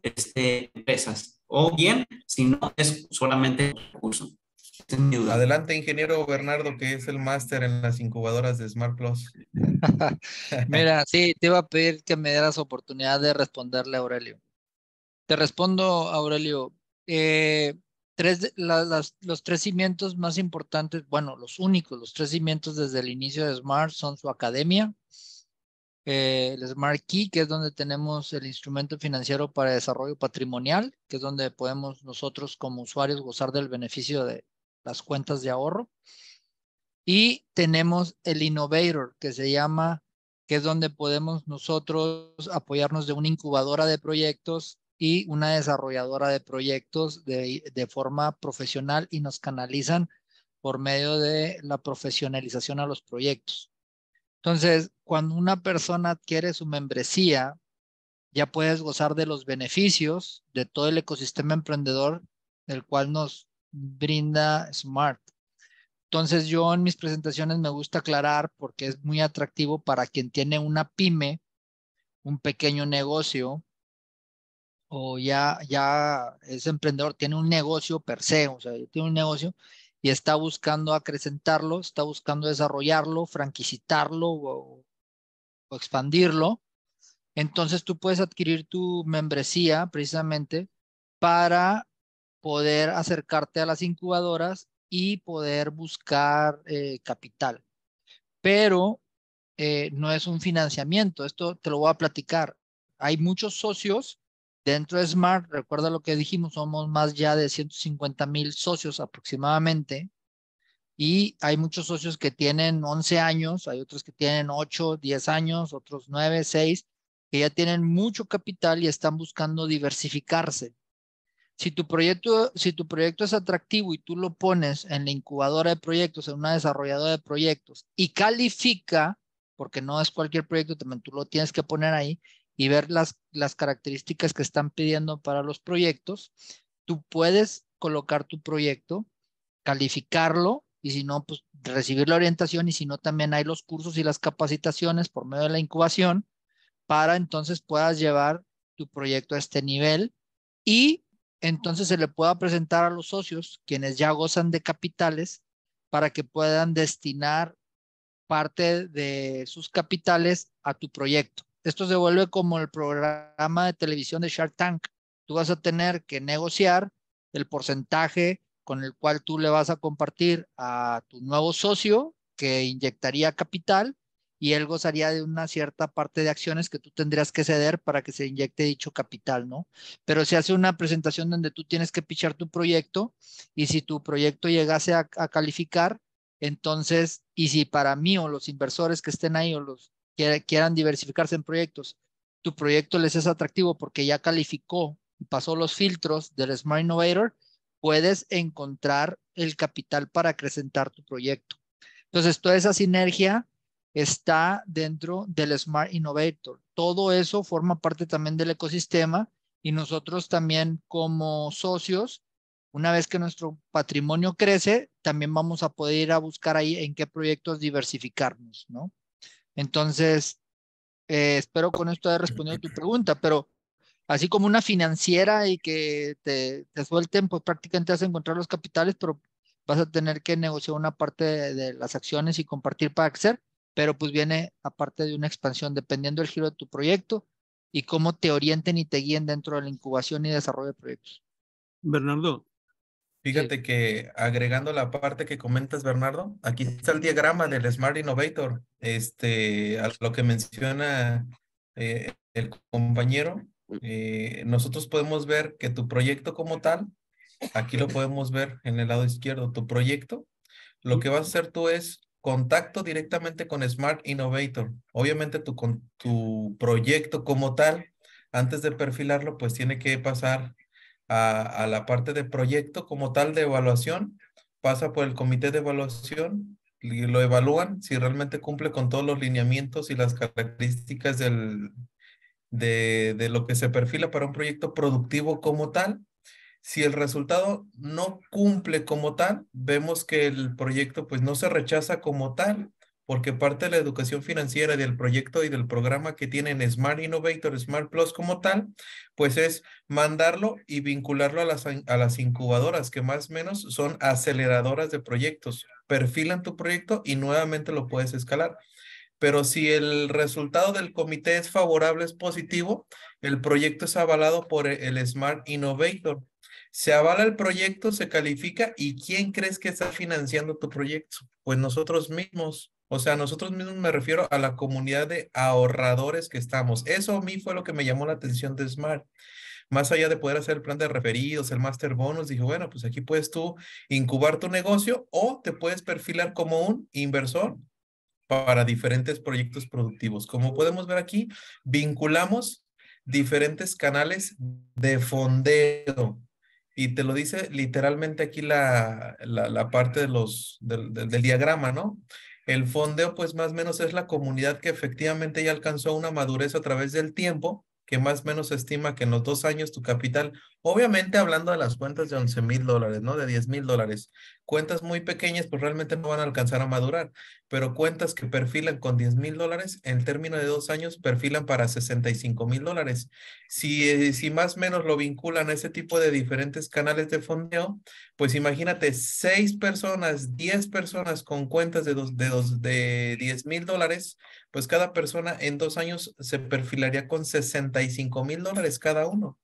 este, empresas o bien si no es solamente recurso. Adelante, ingeniero Bernardo, que es el máster en las incubadoras de Smart Plus. Mira, sí, te iba a pedir que me dieras oportunidad de responderle Aurelio. Te respondo, Aurelio. Eh, tres, los tres cimientos más importantes, bueno, los únicos, los tres cimientos desde el inicio de Smart son su academia, eh, el Smart Key, que es donde tenemos el instrumento financiero para desarrollo patrimonial, que es donde podemos nosotros como usuarios gozar del beneficio de, las cuentas de ahorro. Y tenemos el Innovator, que se llama, que es donde podemos nosotros apoyarnos de una incubadora de proyectos y una desarrolladora de proyectos de, de forma profesional y nos canalizan por medio de la profesionalización a los proyectos. Entonces, cuando una persona adquiere su membresía, ya puedes gozar de los beneficios de todo el ecosistema emprendedor, del cual nos brinda Smart. Entonces yo en mis presentaciones me gusta aclarar porque es muy atractivo para quien tiene una pyme, un pequeño negocio o ya, ya es emprendedor, tiene un negocio per se, o sea, tiene un negocio y está buscando acrecentarlo, está buscando desarrollarlo, franquicitarlo o expandirlo. Entonces tú puedes adquirir tu membresía precisamente para poder acercarte a las incubadoras y poder buscar eh, capital. Pero eh, no es un financiamiento, esto te lo voy a platicar. Hay muchos socios dentro de Smart, recuerda lo que dijimos, somos más ya de 150 mil socios aproximadamente. Y hay muchos socios que tienen 11 años, hay otros que tienen 8, 10 años, otros 9, 6, que ya tienen mucho capital y están buscando diversificarse. Si tu, proyecto, si tu proyecto es atractivo y tú lo pones en la incubadora de proyectos, en una desarrolladora de proyectos y califica, porque no es cualquier proyecto, también tú lo tienes que poner ahí y ver las, las características que están pidiendo para los proyectos, tú puedes colocar tu proyecto, calificarlo y si no, pues recibir la orientación y si no, también hay los cursos y las capacitaciones por medio de la incubación para entonces puedas llevar tu proyecto a este nivel y entonces se le puede presentar a los socios, quienes ya gozan de capitales, para que puedan destinar parte de sus capitales a tu proyecto. Esto se vuelve como el programa de televisión de Shark Tank. Tú vas a tener que negociar el porcentaje con el cual tú le vas a compartir a tu nuevo socio que inyectaría capital y él gozaría de una cierta parte de acciones que tú tendrías que ceder para que se inyecte dicho capital, ¿no? Pero se hace una presentación donde tú tienes que pichar tu proyecto y si tu proyecto llegase a, calificar, entonces, y si para mí o los inversores que estén ahí o los que quieran diversificarse en proyectos, tu proyecto les es atractivo porque ya calificó y pasó los filtros del Smart Innovator, puedes encontrar el capital para acrecentar tu proyecto. Entonces, toda esa sinergia está dentro del Smart Innovator. Todo eso forma parte también del ecosistema y nosotros también como socios, una vez que nuestro patrimonio crece, también vamos a poder ir a buscar ahí en qué proyectos diversificarnos, ¿no? Entonces, eh, espero con esto haber respondido a tu pregunta, pero así como una financiera y que te, te suelten, pues prácticamente vas a encontrar los capitales, pero vas a tener que negociar una parte de, las acciones y compartir para acceder pero pues viene aparte de una expansión, dependiendo del giro de tu proyecto y cómo te orienten y te guíen dentro de la incubación y desarrollo de proyectos. Bernardo. Fíjate que agregando la parte que comentas, Bernardo, aquí está el diagrama del Smart Innovator, este, a lo que menciona eh, el compañero. Eh, nosotros podemos ver que tu proyecto como tal, aquí lo podemos ver en el lado izquierdo, tu proyecto, lo que vas a hacer tú es contacto directamente con Smart Innovator. Obviamente tu, con, tu proyecto como tal, antes de perfilarlo, pues tiene que pasar a, la parte de proyecto como tal de evaluación, pasa por el comité de evaluación y lo evalúan si realmente cumple con todos los lineamientos y las características del, de, de lo que se perfila para un proyecto productivo como tal si el resultado no cumple como tal, vemos que el proyecto pues no se rechaza como tal, porque parte de la educación financiera del proyecto y del programa que tienen Smart Innovator, Smart Plus como tal, pues es mandarlo y vincularlo a las, a las incubadoras, que más o menos son aceleradoras de proyectos. Perfilan tu proyecto y nuevamente lo puedes escalar. Pero si el resultado del comité es favorable, es positivo, el proyecto es avalado por el Smart Innovator se avala el proyecto, se califica y ¿quién crees que está financiando tu proyecto? Pues nosotros mismos. O sea, nosotros mismos me refiero a la comunidad de ahorradores que estamos. Eso a mí fue lo que me llamó la atención de Smart. Más allá de poder hacer el plan de referidos, el master bonus, dije, bueno, pues aquí puedes tú incubar tu negocio o te puedes perfilar como un inversor para diferentes proyectos productivos. Como podemos ver aquí, vinculamos diferentes canales de fondeo. Y te lo dice literalmente aquí la, la, parte de los, del, del diagrama, ¿no? El fondeo, pues más o menos es la comunidad que efectivamente ya alcanzó una madurez a través del tiempo, que más o menos estima que en los dos años tu capital Obviamente hablando de las cuentas de 11 mil dólares, ¿no? De 10 mil dólares. Cuentas muy pequeñas pues realmente no van a alcanzar a madurar, pero cuentas que perfilan con 10 mil dólares, en término de dos años perfilan para 65 mil dólares. Si, eh, si más o menos lo vinculan a ese tipo de diferentes canales de fondeo, pues imagínate seis personas, 10 personas con cuentas de, dos, de, de 10 mil dólares, pues cada persona en dos años se perfilaría con 65 mil dólares cada uno.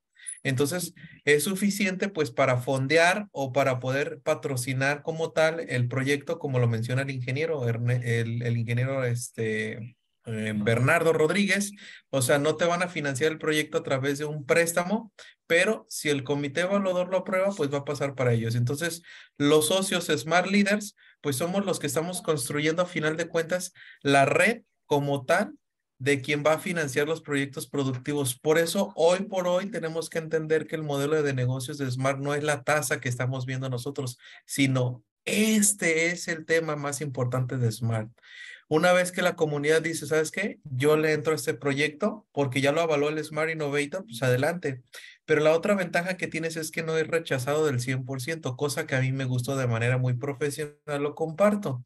Entonces, es suficiente pues para fondear o para poder patrocinar como tal el proyecto, como lo menciona el ingeniero, el, ingeniero este, eh, Bernardo Rodríguez. O sea, no te van a financiar el proyecto a través de un préstamo, pero si el comité evaluador lo aprueba, pues va a pasar para ellos. Entonces, los socios Smart Leaders, pues somos los que estamos construyendo a final de cuentas la red como tal de quien va a financiar los proyectos productivos. Por eso, hoy por hoy, tenemos que entender que el modelo de negocios de Smart no es la tasa que estamos viendo nosotros, sino este es el tema más importante de Smart. Una vez que la comunidad dice, ¿sabes qué? Yo le entro a este proyecto porque ya lo avaló el Smart Innovator, pues adelante. Pero la otra ventaja que tienes es que no es rechazado del 100%, cosa que a mí me gustó de manera muy profesional, lo comparto.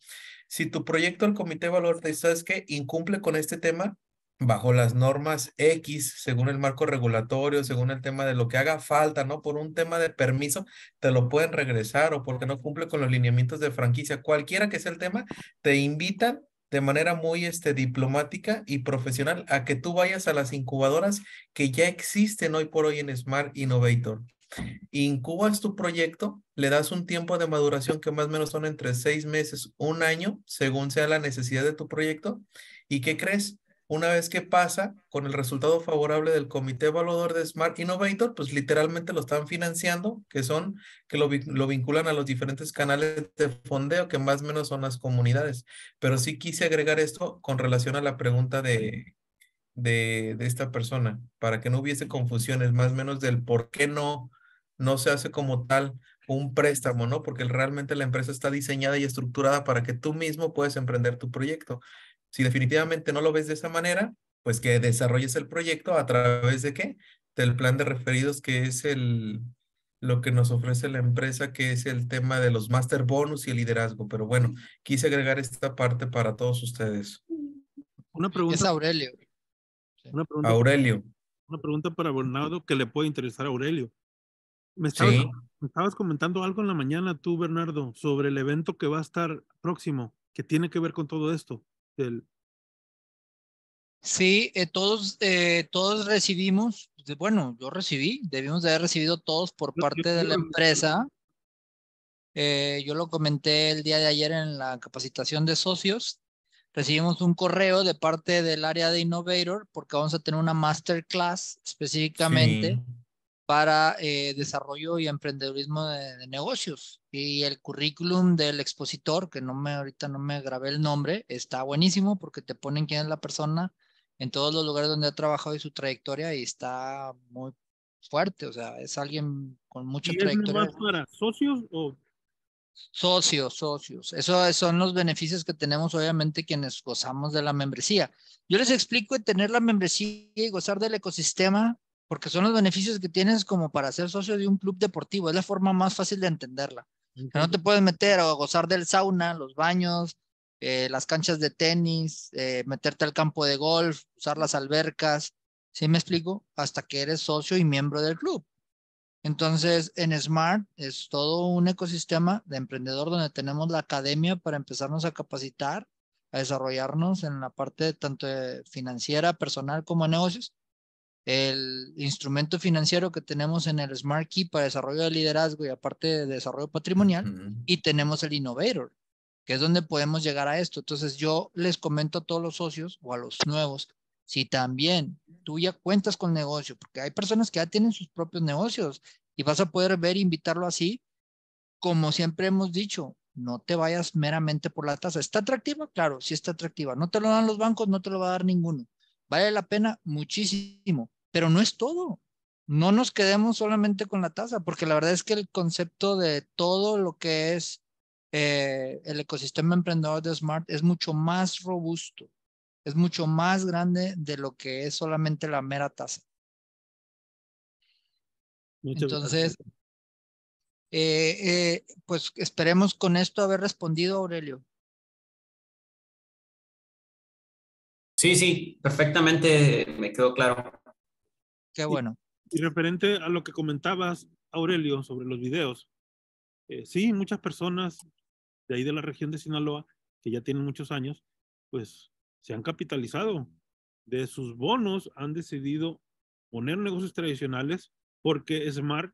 Si tu proyecto al comité de valor de sabes que incumple con este tema, bajo las normas X, según el marco regulatorio, según el tema de lo que haga falta, ¿no? Por un tema de permiso, te lo pueden regresar o porque no cumple con los lineamientos de franquicia, cualquiera que sea el tema, te invitan de manera muy este, diplomática y profesional a que tú vayas a las incubadoras que ya existen hoy por hoy en Smart Innovator. Incubas tu proyecto, le das un tiempo de maduración que más o menos son entre seis meses, un año, según sea la necesidad de tu proyecto. ¿Y qué crees? Una vez que pasa con el resultado favorable del Comité Evaluador de Smart Innovator, pues literalmente lo están financiando, que son, que lo, vinculan a los diferentes canales de fondeo, que más o menos son las comunidades. Pero sí quise agregar esto con relación a la pregunta de, de, de, esta persona, para que no hubiese confusiones, más o menos del por qué no no se hace como tal un préstamo, ¿no? Porque realmente la empresa está diseñada y estructurada para que tú mismo puedes emprender tu proyecto. Si definitivamente no lo ves de esa manera, pues que desarrolles el proyecto a través de qué? Del plan de referidos que es el lo que nos ofrece la empresa, que es el tema de los master bonus y el liderazgo. Pero bueno, quise agregar esta parte para todos ustedes. Una pregunta. Es Aurelio. Aurelio. Una pregunta para Bernardo que le puede interesar a Aurelio. Me estabas, comentando algo en la mañana tú, Bernardo, sobre el evento que va a estar próximo, que tiene que ver con todo esto. Sí, eh, todos, eh, todos recibimos, bueno, yo recibí, debimos de haber recibido todos por parte de la empresa. Eh, yo lo comenté el día de ayer en la capacitación de socios. Recibimos un correo de parte del área de Innovator porque vamos a tener una masterclass específicamente para eh, desarrollo y emprendedurismo de, negocios. Y el currículum del expositor, que no me ahorita no me grabé el nombre, está buenísimo porque te ponen quién es la persona en todos los lugares donde ha trabajado y su trayectoria y está muy fuerte, o sea, es alguien con mucha trayectoria. Más para socios o socios, socios. Esos son los beneficios que tenemos, obviamente, quienes gozamos de la membresía. Yo les explico, tener la membresía y gozar del ecosistema porque son los beneficios que tienes como para ser socio de un club deportivo. Es la forma más fácil de entenderla. Que no te puedes meter o gozar del sauna, los baños, eh, las canchas de tenis, eh, meterte al campo de golf, usar las albercas. ¿Sí me explico? Hasta que eres socio y miembro del club. Entonces, en Smart es todo un ecosistema de emprendedor donde tenemos la academia para empezarnos a capacitar, a desarrollarnos en la parte tanto financiera, personal como negocios el instrumento financiero que tenemos en el Smart Key para desarrollo de liderazgo y aparte de desarrollo patrimonial, y tenemos el Innovator, que es donde podemos llegar a esto. Entonces yo les comento a todos los socios o a los nuevos, si también tú ya cuentas con negocio, porque hay personas que ya tienen sus propios negocios y vas a poder ver, e invitarlo así, como siempre hemos dicho, no te vayas meramente por la tasa. ¿Está atractiva? Claro, sí está atractiva. No te lo dan los bancos, no te lo va a dar ninguno. ¿Vale la pena? Muchísimo pero no es todo. No nos quedemos solamente con la tasa, porque la verdad es que el concepto de todo lo que es eh, el ecosistema emprendedor de Smart es mucho más robusto, es mucho más grande de lo que es solamente la mera tasa. Entonces, eh, eh, pues esperemos con esto haber respondido, Aurelio. Sí, sí, perfectamente me quedó claro. Qué bueno. Y, referente a lo que comentabas, Aurelio, sobre los videos. Eh, sí, muchas personas de ahí de la región de Sinaloa, que ya tienen muchos años, pues se han capitalizado. De sus bonos han decidido poner negocios tradicionales porque Smart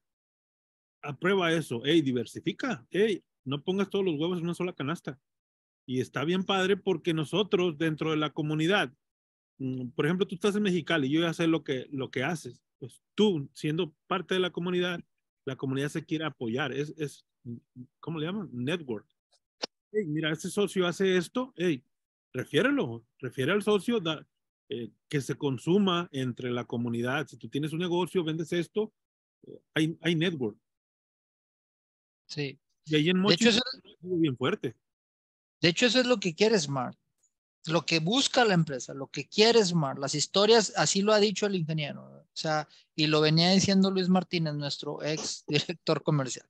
aprueba eso. Hey, diversifica. Hey, no pongas todos los huevos en una sola canasta. Y está bien padre porque nosotros dentro de la comunidad Mm, por ejemplo, tú estás en Mexicali y yo voy a hacer lo que, lo que haces. Pues tú, siendo parte de la comunidad, la comunidad se quiere apoyar. Es, es mm, ¿cómo le llaman? Network. Hey, mira, ese socio hace esto, hey, refiérelo, refiere al socio eh, que se consuma entre la comunidad. Si tú tienes un negocio, vendes esto, eh, hay, hay network. Sí. en de hecho, eso, es bien fuerte. De hecho, eso es lo que quiere Smart lo que busca la empresa, lo que quiere Smart, las historias, así lo ha dicho el ingeniero, o sea, y lo venía diciendo Luis Martínez, nuestro ex director comercial.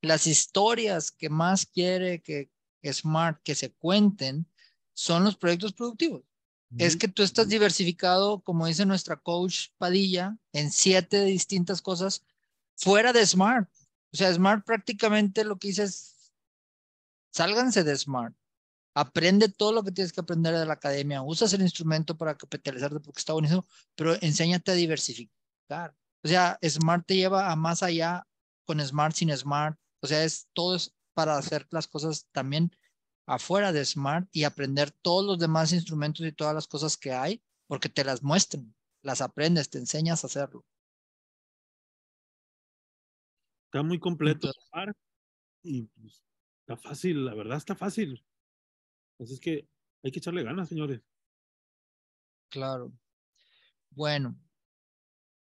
Las historias que más quiere que Smart que se cuenten son los proyectos productivos. Es que tú estás diversificado, como dice nuestra coach Padilla, en siete distintas cosas fuera de Smart. O sea, Smart prácticamente lo que dice es, sálganse de Smart, Aprende todo lo que tienes que aprender de la academia, usas el instrumento para capitalizarte porque está buenísimo, pero enséñate a diversificar. O sea, Smart te lleva a más allá con Smart, sin Smart. O sea, es todo es para hacer las cosas también afuera de Smart y aprender todos los demás instrumentos y todas las cosas que hay, porque te las muestran, las aprendes, te enseñas a hacerlo. Está muy completo SMART y pues, está fácil, la verdad está fácil. Así pues es que hay que echarle ganas, señores. Claro. Bueno,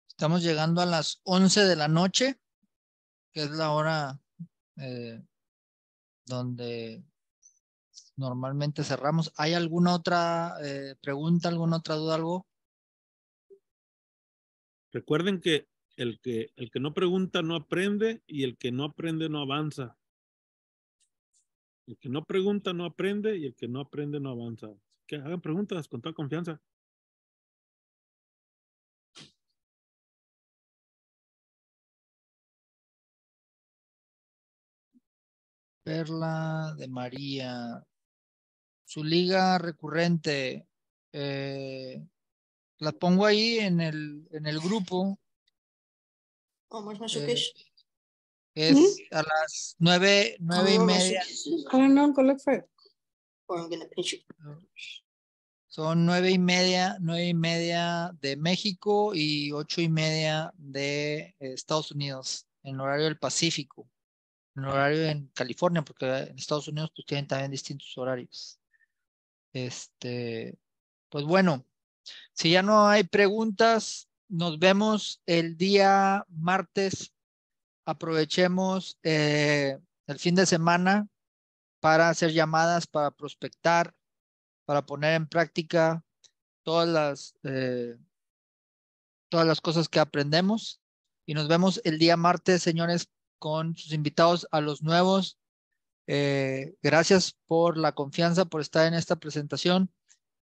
estamos llegando a las 11 de la noche, que es la hora eh, donde normalmente cerramos. ¿Hay alguna otra eh, pregunta, alguna otra duda, algo? Recuerden que el, que el que no pregunta no aprende y el que no aprende no avanza. El que no pregunta no aprende y el que no aprende no avanza. Que hagan preguntas con toda confianza. Perla de María. Su liga recurrente. Eh, la pongo ahí en el, en el grupo. ¿Cómo es eh, es a las nueve, nueve y oh. media. Ah, Son nueve y media, nueve y media de México y ocho y media de Estados Unidos, en horario del Pacífico, en horario en California, porque en Estados Unidos pues, tienen también distintos horarios. Este, pues bueno, si ya no hay preguntas, nos vemos el día martes aprovechemos eh, el fin de semana para hacer llamadas, para prospectar, para poner en práctica todas las, eh, todas las cosas que aprendemos. Y nos vemos el día martes, señores, con sus invitados a los nuevos. Eh, gracias por la confianza, por estar en esta presentación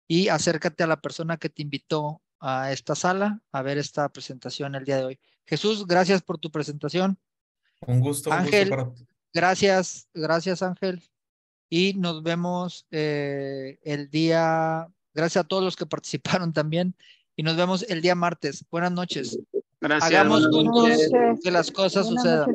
y acércate a la persona que te invitó a esta sala a ver esta presentación el día de hoy. Jesús, gracias por tu presentación. Un gusto. un gusto gracias, gracias Ángel. Y nos vemos eh, el día, gracias a todos los que participaron también, y nos vemos el día martes. Buenas noches. Gracias. Hagamos juntos que las cosas sucedan.